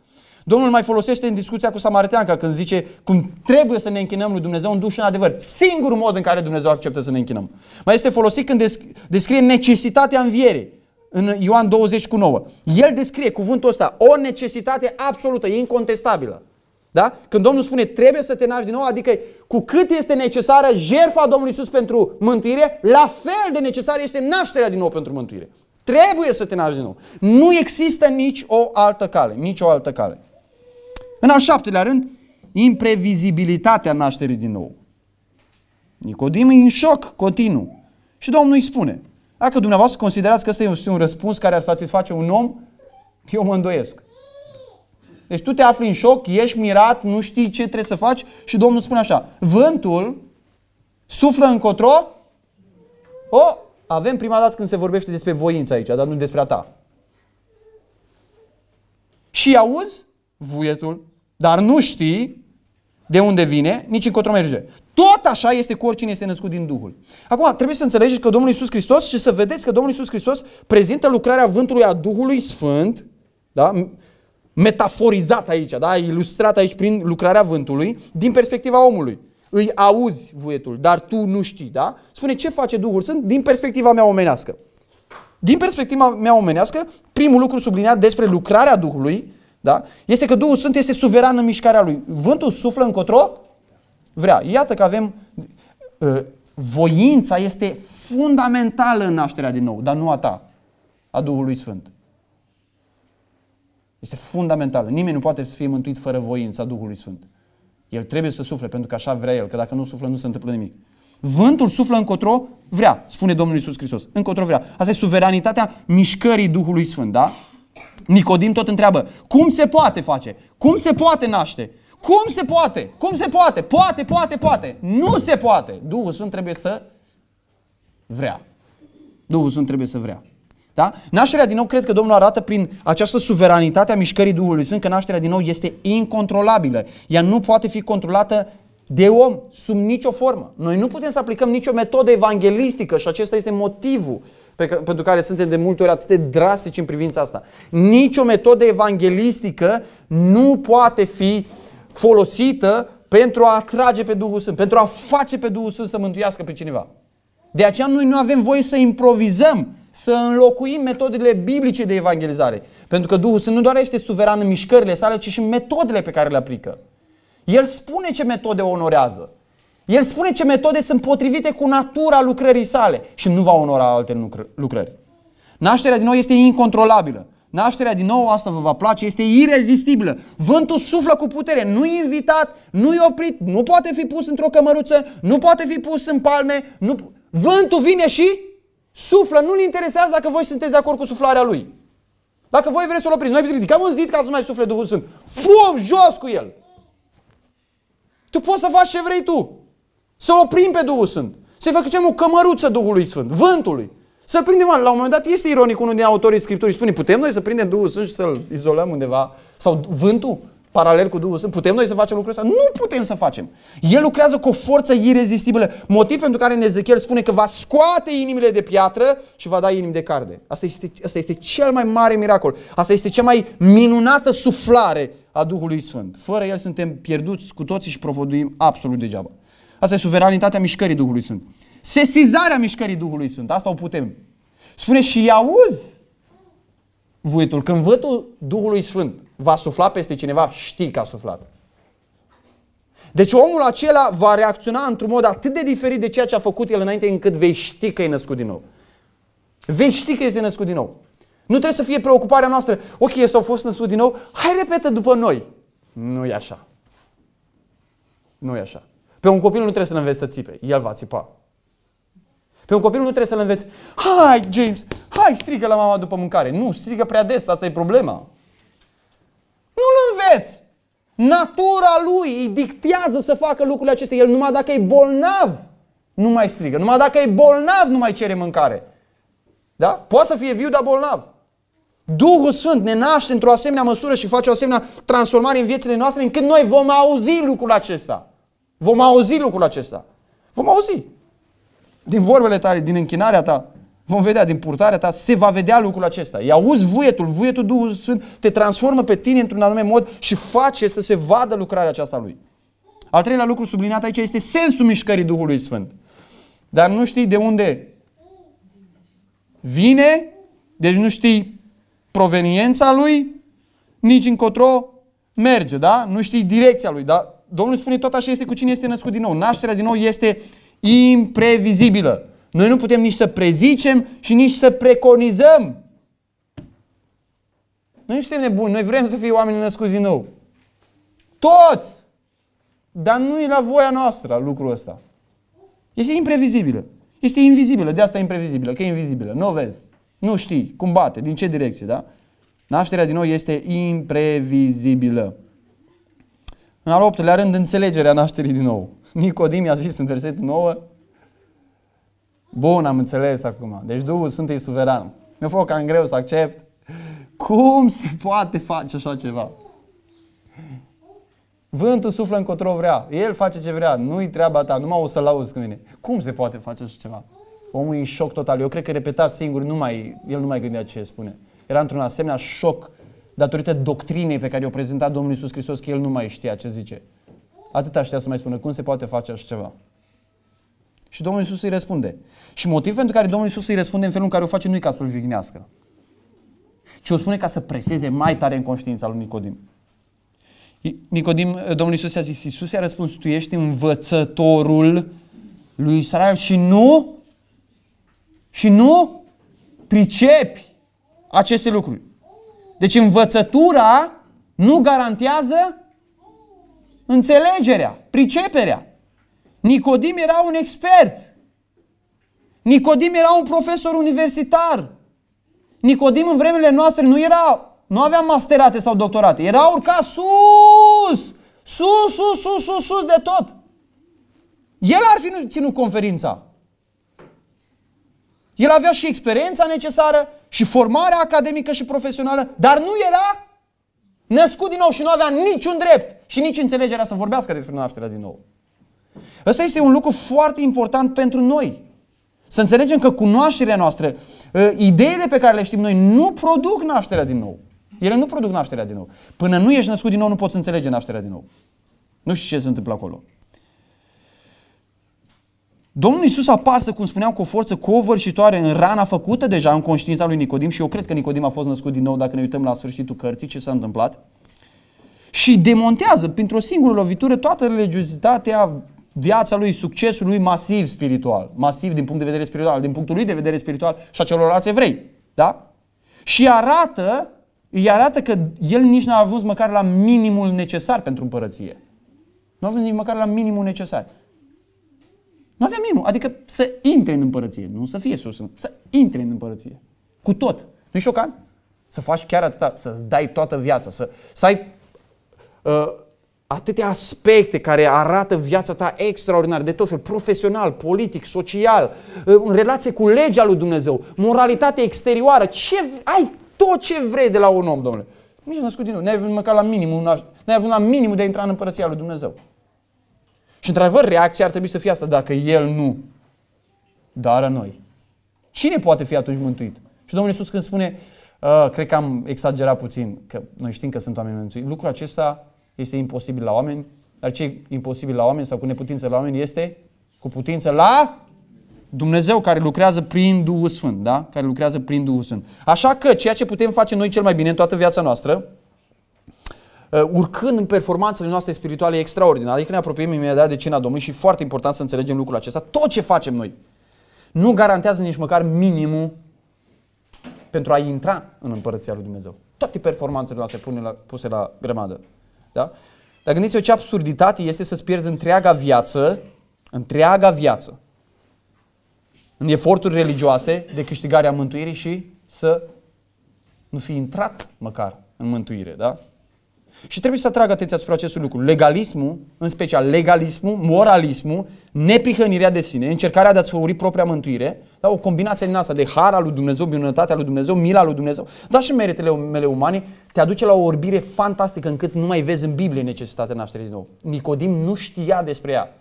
Domnul mai folosește în discuția cu Samariteanca când zice cum trebuie să ne închinăm lui Dumnezeu în duș în adevăr. Singurul mod în care Dumnezeu acceptă să ne închinăm. Mai este folosit când descrie necesitatea învierii în Ioan 20 cu 9. El descrie cuvântul ăsta, o necesitate absolută, incontestabilă. Da? Când Domnul spune trebuie să te naști din nou, adică cu cât este necesară jertfa Domnului Iisus pentru mântuire, la fel de necesară este nașterea din nou pentru mântuire. Trebuie să te naști din nou. Nu există nici o altă cale, nici o altă cale. În al șaptelea rând, imprevizibilitatea nașterii din nou. Nicodim e în șoc continuu. Și Domnul îi spune, dacă dumneavoastră considerați că ăsta e un răspuns care ar satisface un om, eu mă îndoiesc. Deci tu te afli în șoc, ești mirat, nu știi ce trebuie să faci și Domnul spune așa, vântul suflă încotro, o, avem prima dată când se vorbește despre voință aici, dar nu despre a ta. Și auzi vuietul, dar nu știi de unde vine, nici încotro merge. Tot așa este cu oricine este născut din Duhul. Acum, trebuie să înțelegeți că Domnul Isus Hristos și să vedeți că Domnul Isus Hristos prezintă lucrarea vântului a Duhului Sfânt, da? metaforizat aici, da? ilustrat aici prin lucrarea vântului, din perspectiva omului. Îi auzi vuietul, dar tu nu știi, da? Spune ce face Duhul Sfânt din perspectiva mea omenească. Din perspectiva mea omenească, primul lucru subliniat despre lucrarea Duhului da? Este că Duhul Sfânt este suveran în mișcarea lui. Vântul suflă încotro? Vrea. Iată că avem... Uh, voința este fundamentală în nașterea din nou, dar nu a ta, a Duhului Sfânt. Este fundamentală. Nimeni nu poate să fie mântuit fără voința Duhului Sfânt. El trebuie să sufle, pentru că așa vrea El, că dacă nu suflă, nu se întâmplă nimic. Vântul suflă încotro vrea, spune Domnul Isus Hristos. Încotro vrea. Asta e suveranitatea mișcării Duhului Sfânt, da? Nicodim tot întreabă, cum se poate face? Cum se poate naște? Cum se poate? Cum se poate? Poate, poate, poate. Nu se poate. Duhul Sfânt trebuie să vrea. Duhul Sfânt trebuie să vrea. Da? Nașterea din nou cred că Domnul arată prin această suveranitate a mișcării Duhului Sfânt că nașterea din nou este incontrolabilă. Ea nu poate fi controlată de om, sub nicio formă. Noi nu putem să aplicăm nicio metodă evanghelistică și acesta este motivul pe că, pentru care suntem de multe ori atât de drastici în privința asta. Nicio metodă evanghelistică nu poate fi folosită pentru a atrage pe Duhul Sfânt, pentru a face pe Duhul Sfânt să mântuiască pe cineva. De aceea noi nu avem voie să improvizăm, să înlocuim metodele biblice de evangelizare. Pentru că Duhul Sfânt nu doar este suveran în mișcările sale, ci și în metodele pe care le aplică. El spune ce metode onorează. El spune ce metode sunt potrivite cu natura lucrării sale și nu va onora alte lucrări. Nașterea din nou este incontrolabilă. Nașterea din nou, asta vă va place, este irezistibilă. Vântul suflă cu putere, nu-i invitat, nu-i oprit, nu poate fi pus într-o cămăruță, nu poate fi pus în palme. Nu... Vântul vine și suflă, nu-l interesează dacă voi sunteți de acord cu suflarea lui. Dacă voi vreți să-l opriți, noi ridicăm un zid ca să nu mai sufle Duhul Sfânt. Fum, jos cu el! Tu poți să faci ce vrei tu. Să oprim pe Duhul Sfânt. Să-i facem o cămăruță Duhului Sfânt, vântului. Să-l prindem, la un moment dat este ironic unul din autorii Scripturii spune, putem noi să prindem Duhul Sfânt și să-l izolăm undeva? Sau vântul? paralel cu Duhul Sfânt? Putem noi să facem lucrul ăsta? Nu putem să facem. El lucrează cu o forță irezistibilă. Motiv pentru care în Ezechiel spune că va scoate inimile de piatră și va da inimi de carde. Asta este, asta este cel mai mare miracol. Asta este cea mai minunată suflare a Duhului Sfânt. Fără el suntem pierduți cu toții și provoduim absolut degeaba. Asta e suveranitatea mișcării Duhului Sfânt. Sesizarea mișcării Duhului Sfânt. Asta o putem. Spune și iauz? vuitul, când vătul Duhului Sfânt va sufla peste cineva, știi că a suflat. Deci omul acela va reacționa într-un mod atât de diferit de ceea ce a făcut el înainte încât vei ști că e născut din nou. Vei ști că este născut din nou. Nu trebuie să fie preocuparea noastră, ok, este au fost născut din nou, hai repetă după noi. Nu e așa. Nu e așa. Pe un copil nu trebuie să-l înveți să țipe, el va țipa. Pe un copil nu trebuie să-l înveți, hai James, hai strigă la mama după mâncare. Nu, strigă prea des, asta e problema. Nu-l înveți! Natura lui îi dictează să facă lucrurile acestea. El numai dacă e bolnav nu mai strigă. Numai dacă e bolnav nu mai cere mâncare. Da? Poate să fie viu, dar bolnav. Duhul Sfânt ne naște într-o asemenea măsură și face o asemenea transformare în viețile noastre încât noi vom auzi lucrul acesta. Vom auzi lucrul acesta. Vom auzi. Din vorbele tale, din închinarea ta, Vom vedea din purtarea ta, se va vedea lucrul acesta. Ia auzi vuietul, vuietul Duhul Sfânt te transformă pe tine într-un anume mod și face să se vadă lucrarea aceasta lui. Al treilea lucru subliniat aici este sensul mișcării Duhului Sfânt. Dar nu știi de unde vine, deci nu știi proveniența lui, nici încotro merge, da? Nu știi direcția lui, da? Domnul spune tot așa este cu cine este născut din nou. Nașterea din nou este imprevizibilă. Noi nu putem nici să prezicem și nici să preconizăm. Noi nu suntem nebuni, noi vrem să fie oameni născuți din nou. Toți! Dar nu e la voia noastră lucrul ăsta. Este imprevizibilă. Este invizibilă, de asta e imprevizibilă, că e invizibilă. Nu o vezi, nu știi cum bate, din ce direcție, da? Nașterea din nou este imprevizibilă. În al optulea rând, înțelegerea nașterii din nou. Nicodim i-a zis în versetul 9, Bun, am înțeles acum. Deci Duhul Sfânt e suveran. Mi-a fost cam greu să accept. Cum se poate face așa ceva? Vântul suflă încotro vrea. El face ce vrea. Nu-i treaba ta. Numai o să-l auzi când vine. Cum se poate face așa ceva? Omul e în șoc total. Eu cred că repeta singur. Nu mai, el nu mai gândea ce spune. Era într-un asemenea șoc datorită doctrinei pe care o prezenta Domnul Iisus Hristos că el nu mai știa ce zice. Atât știa să mai spună. Cum se poate face așa ceva? Și Domnul Isus îi răspunde. Și motivul pentru care Domnul Isus îi răspunde în felul în care o face nu e ca să-l jignească, ci o spune ca să preseze mai tare în conștiința lui Nicodim. Nicodim, eh, Domnul Isus i-a zis, Isus i-a răspuns, tu ești învățătorul lui Israel și nu, și nu pricepi aceste lucruri. Deci învățătura nu garantează înțelegerea, priceperea. Nicodim era un expert. Nicodim era un profesor universitar. Nicodim în vremurile noastre nu era, nu avea masterate sau doctorate. Era urcat sus, sus, sus, sus, sus, sus de tot. El ar fi ținut conferința. El avea și experiența necesară și formarea academică și profesională, dar nu era născut din nou și nu avea niciun drept și nici înțelegerea să vorbească despre nașterea din nou. Ăsta este un lucru foarte important pentru noi. Să înțelegem că cunoașterea noastră, ă, ideile pe care le știm noi, nu produc nașterea din nou. Ele nu produc nașterea din nou. Până nu ești născut din nou, nu poți înțelege nașterea din nou. Nu știu ce se întâmplă acolo. Domnul Iisus aparsă, cum spuneam, cu o forță covârșitoare în rana făcută deja în conștiința lui Nicodim și eu cred că Nicodim a fost născut din nou dacă ne uităm la sfârșitul cărții ce s-a întâmplat și demontează printr-o singură lovitură toată religiozitatea viața lui, succesul lui masiv spiritual. Masiv din punct de vedere spiritual, din punctul lui de vedere spiritual și a celorlalți evrei. Da? Și arată, îi arată că el nici n-a ajuns măcar la minimul necesar pentru împărăție. Nu a ajuns nici măcar la minimul necesar. Nu avea minimul. Adică să intre în împărăție. Nu să fie sus. Să intre în împărăție. Cu tot. Nu-i șocant? Să faci chiar atâta. Să-ți dai toată viața. Să, să ai... Uh, atâtea aspecte care arată viața ta extraordinar, de tot fel, profesional, politic, social, în relație cu legea lui Dumnezeu, moralitate exterioară, ce, ai tot ce vrei de la un om, domnule. Nu ești născut din nou, n-ai măcar la minim, n-ai avut la minimul de a intra în împărăția lui Dumnezeu. Și într-adevăr, reacția ar trebui să fie asta, dacă el nu, dar noi. Cine poate fi atunci mântuit? Și Domnul Iisus când spune, uh, cred că am exagerat puțin, că noi știm că sunt oameni mântuiți, lucrul acesta este imposibil la oameni, dar ce e imposibil la oameni sau cu neputință la oameni este cu putință la Dumnezeu care lucrează prin Duhul Sfânt, da? Care lucrează prin Duhul Sfânt. Așa că ceea ce putem face noi cel mai bine în toată viața noastră, uh, urcând în performanțele noastre spirituale extraordinare, adică ne apropiem imediat de cina Domnului și foarte important să înțelegem lucrul acesta, tot ce facem noi nu garantează nici măcar minimul pentru a intra în Împărăția lui Dumnezeu. Toate performanțele noastre pune la, puse la grămadă. Da? Dar gândiți-vă ce absurditate este să-ți pierzi întreaga viață, întreaga viață, în eforturi religioase de câștigarea mântuirii și să nu fi intrat măcar în mântuire, da? Și trebuie să atrag atenția asupra acestui lucru. Legalismul, în special legalismul, moralismul, neprihănirea de sine, încercarea de a-ți făuri propria mântuire, da, o combinație din asta de hara lui Dumnezeu, bunătatea lui Dumnezeu, mila lui Dumnezeu, dar și meritele mele umane, te aduce la o orbire fantastică încât nu mai vezi în Biblie necesitatea nașterii din nou. Nicodim nu știa despre ea.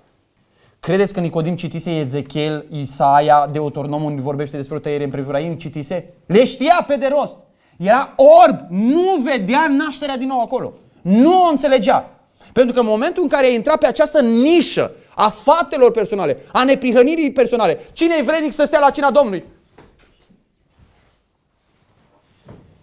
Credeți că Nicodim citise Ezechiel, Isaia, Deuteronomul unde vorbește despre o tăiere împrejura ei? Citise? Le știa pe de rost. Era orb, nu vedea nașterea din nou acolo. Nu o înțelegea. Pentru că în momentul în care a intrat pe această nișă a faptelor personale, a neprihănirii personale, cine e vrednic să stea la cina Domnului?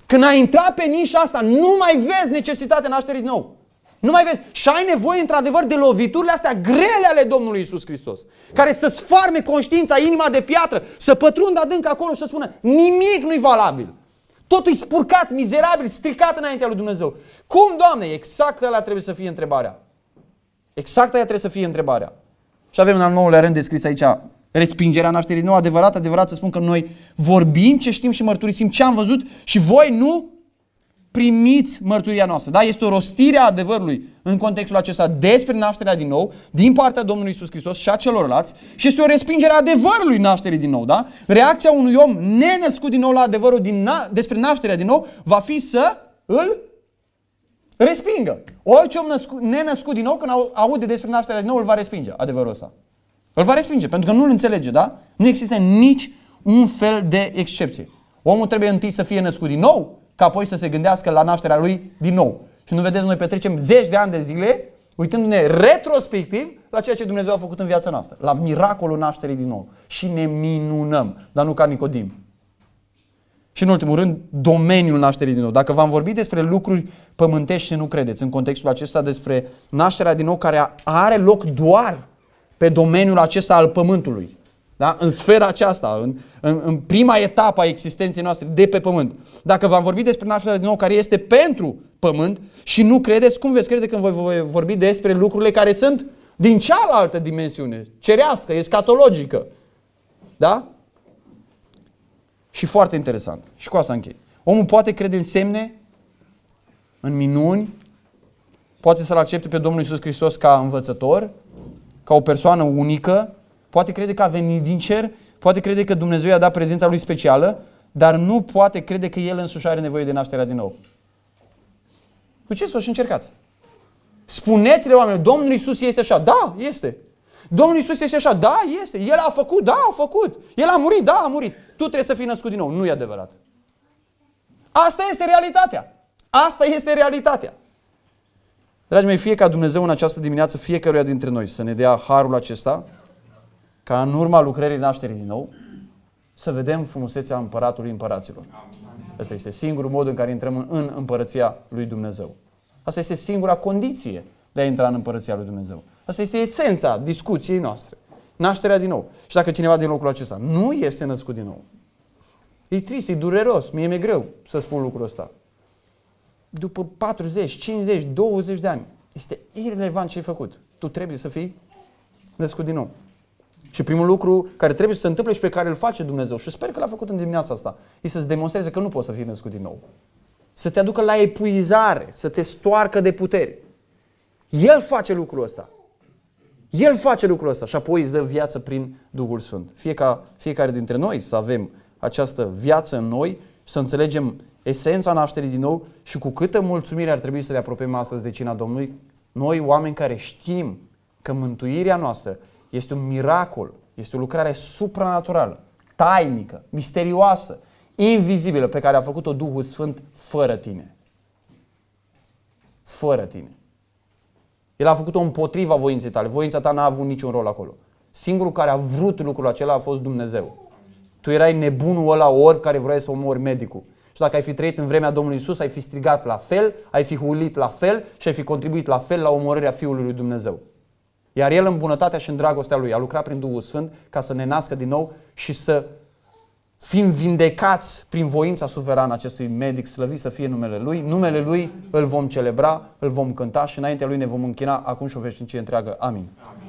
Când ai intrat pe nișa asta, nu mai vezi necesitatea nașterii din nou. Nu mai vezi. Și ai nevoie, într-adevăr, de loviturile astea grele ale Domnului Isus Hristos, care să-ți farme conștiința, inima de piatră, să pătrundă adânc acolo și să spună nimic nu-i valabil. Totul e spurcat, mizerabil, stricat înaintea lui Dumnezeu. Cum, Doamne? Exact la trebuie să fie întrebarea. Exact aia trebuie să fie întrebarea. Și avem în al nouălea rând descris aici respingerea nașterii. Nu, adevărat, adevărat să spun că noi vorbim ce știm și mărturisim ce am văzut și voi nu primiți mărturia noastră. Da? Este o rostire a adevărului în contextul acesta despre nașterea din nou din partea Domnului Isus Hristos și a celorlalți și este o respingere a adevărului nașterii din nou. Da? Reacția unui om nenăscut din nou la adevărul din na- despre nașterea din nou va fi să îl respingă. Orice om născut, nenăscut din nou când aude despre nașterea din nou îl va respinge adevărul ăsta. Îl va respinge pentru că nu îl înțelege, da? Nu există nici un fel de excepție. Omul trebuie întâi să fie născut din nou ca apoi să se gândească la nașterea lui din nou. Și nu vedeți, noi petrecem zeci de ani de zile uitându-ne retrospectiv la ceea ce Dumnezeu a făcut în viața noastră, la miracolul nașterii din nou. Și ne minunăm, dar nu ca Nicodim. Și în ultimul rând, domeniul nașterii din nou. Dacă v-am vorbit despre lucruri pământești și nu credeți, în contextul acesta despre nașterea din nou care are loc doar pe domeniul acesta al pământului. Da? În sfera aceasta, în, în, în prima etapă a existenței noastre de pe pământ. Dacă v-am vorbit despre nașterea din nou care este pentru pământ și nu credeți, cum veți crede când voi, vorbi despre lucrurile care sunt din cealaltă dimensiune, cerească, escatologică. Da? Și foarte interesant. Și cu asta închei. Omul poate crede în semne, în minuni, poate să-L accepte pe Domnul Isus Hristos ca învățător, ca o persoană unică, Poate crede că a venit din cer, poate crede că Dumnezeu i-a dat prezența lui specială, dar nu poate crede că el însuși are nevoie de nașterea din nou. Duceți-vă și încercați. Spuneți-le oamenilor, Domnul Isus este așa. Da, este. Domnul Isus este așa. Da, este. El a făcut, da, a făcut. El a murit, da, a murit. Tu trebuie să fii născut din nou. Nu e adevărat. Asta este realitatea. Asta este realitatea. Dragii mei, fie ca Dumnezeu în această dimineață fiecăruia dintre noi să ne dea harul acesta ca în urma lucrării nașterii din nou, să vedem frumusețea împăratului împăraților. Asta este singurul mod în care intrăm în împărăția lui Dumnezeu. Asta este singura condiție de a intra în împărăția lui Dumnezeu. Asta este esența discuției noastre. Nașterea din nou. Și dacă cineva din locul acesta nu este născut din nou, e trist, e dureros, mie mi-e greu să spun lucrul ăsta. După 40, 50, 20 de ani, este irrelevant ce ai făcut. Tu trebuie să fii născut din nou. Și primul lucru care trebuie să se întâmple și pe care îl face Dumnezeu, și sper că l-a făcut în dimineața asta, e să-ți demonstreze că nu poți să fii născut din nou. Să te aducă la epuizare, să te stoarcă de putere. El face lucrul ăsta. El face lucrul ăsta și apoi îți dă viață prin Duhul Sfânt. Fie ca fiecare dintre noi să avem această viață în noi, să înțelegem esența nașterii din nou și cu câtă mulțumire ar trebui să ne apropiem astăzi de cina Domnului, noi oameni care știm că mântuirea noastră este un miracol, este o lucrare supranaturală, tainică, misterioasă, invizibilă pe care a făcut-o Duhul Sfânt fără tine. Fără tine. El a făcut-o împotriva voinței tale. Voința ta n-a avut niciun rol acolo. Singurul care a vrut lucrul acela a fost Dumnezeu. Tu erai nebunul ăla orb care vrea să omori medicul. Și dacă ai fi trăit în vremea Domnului Isus, ai fi strigat la fel, ai fi hulit la fel și ai fi contribuit la fel la omorârea Fiului lui Dumnezeu. Iar El în bunătatea și în dragostea Lui a lucrat prin Duhul Sfânt ca să ne nască din nou și să fim vindecați prin voința suverană acestui medic slăvit să fie numele Lui. Numele Lui îl vom celebra, îl vom cânta și înaintea Lui ne vom închina acum și o veșnicie întreagă. Amin. Amin.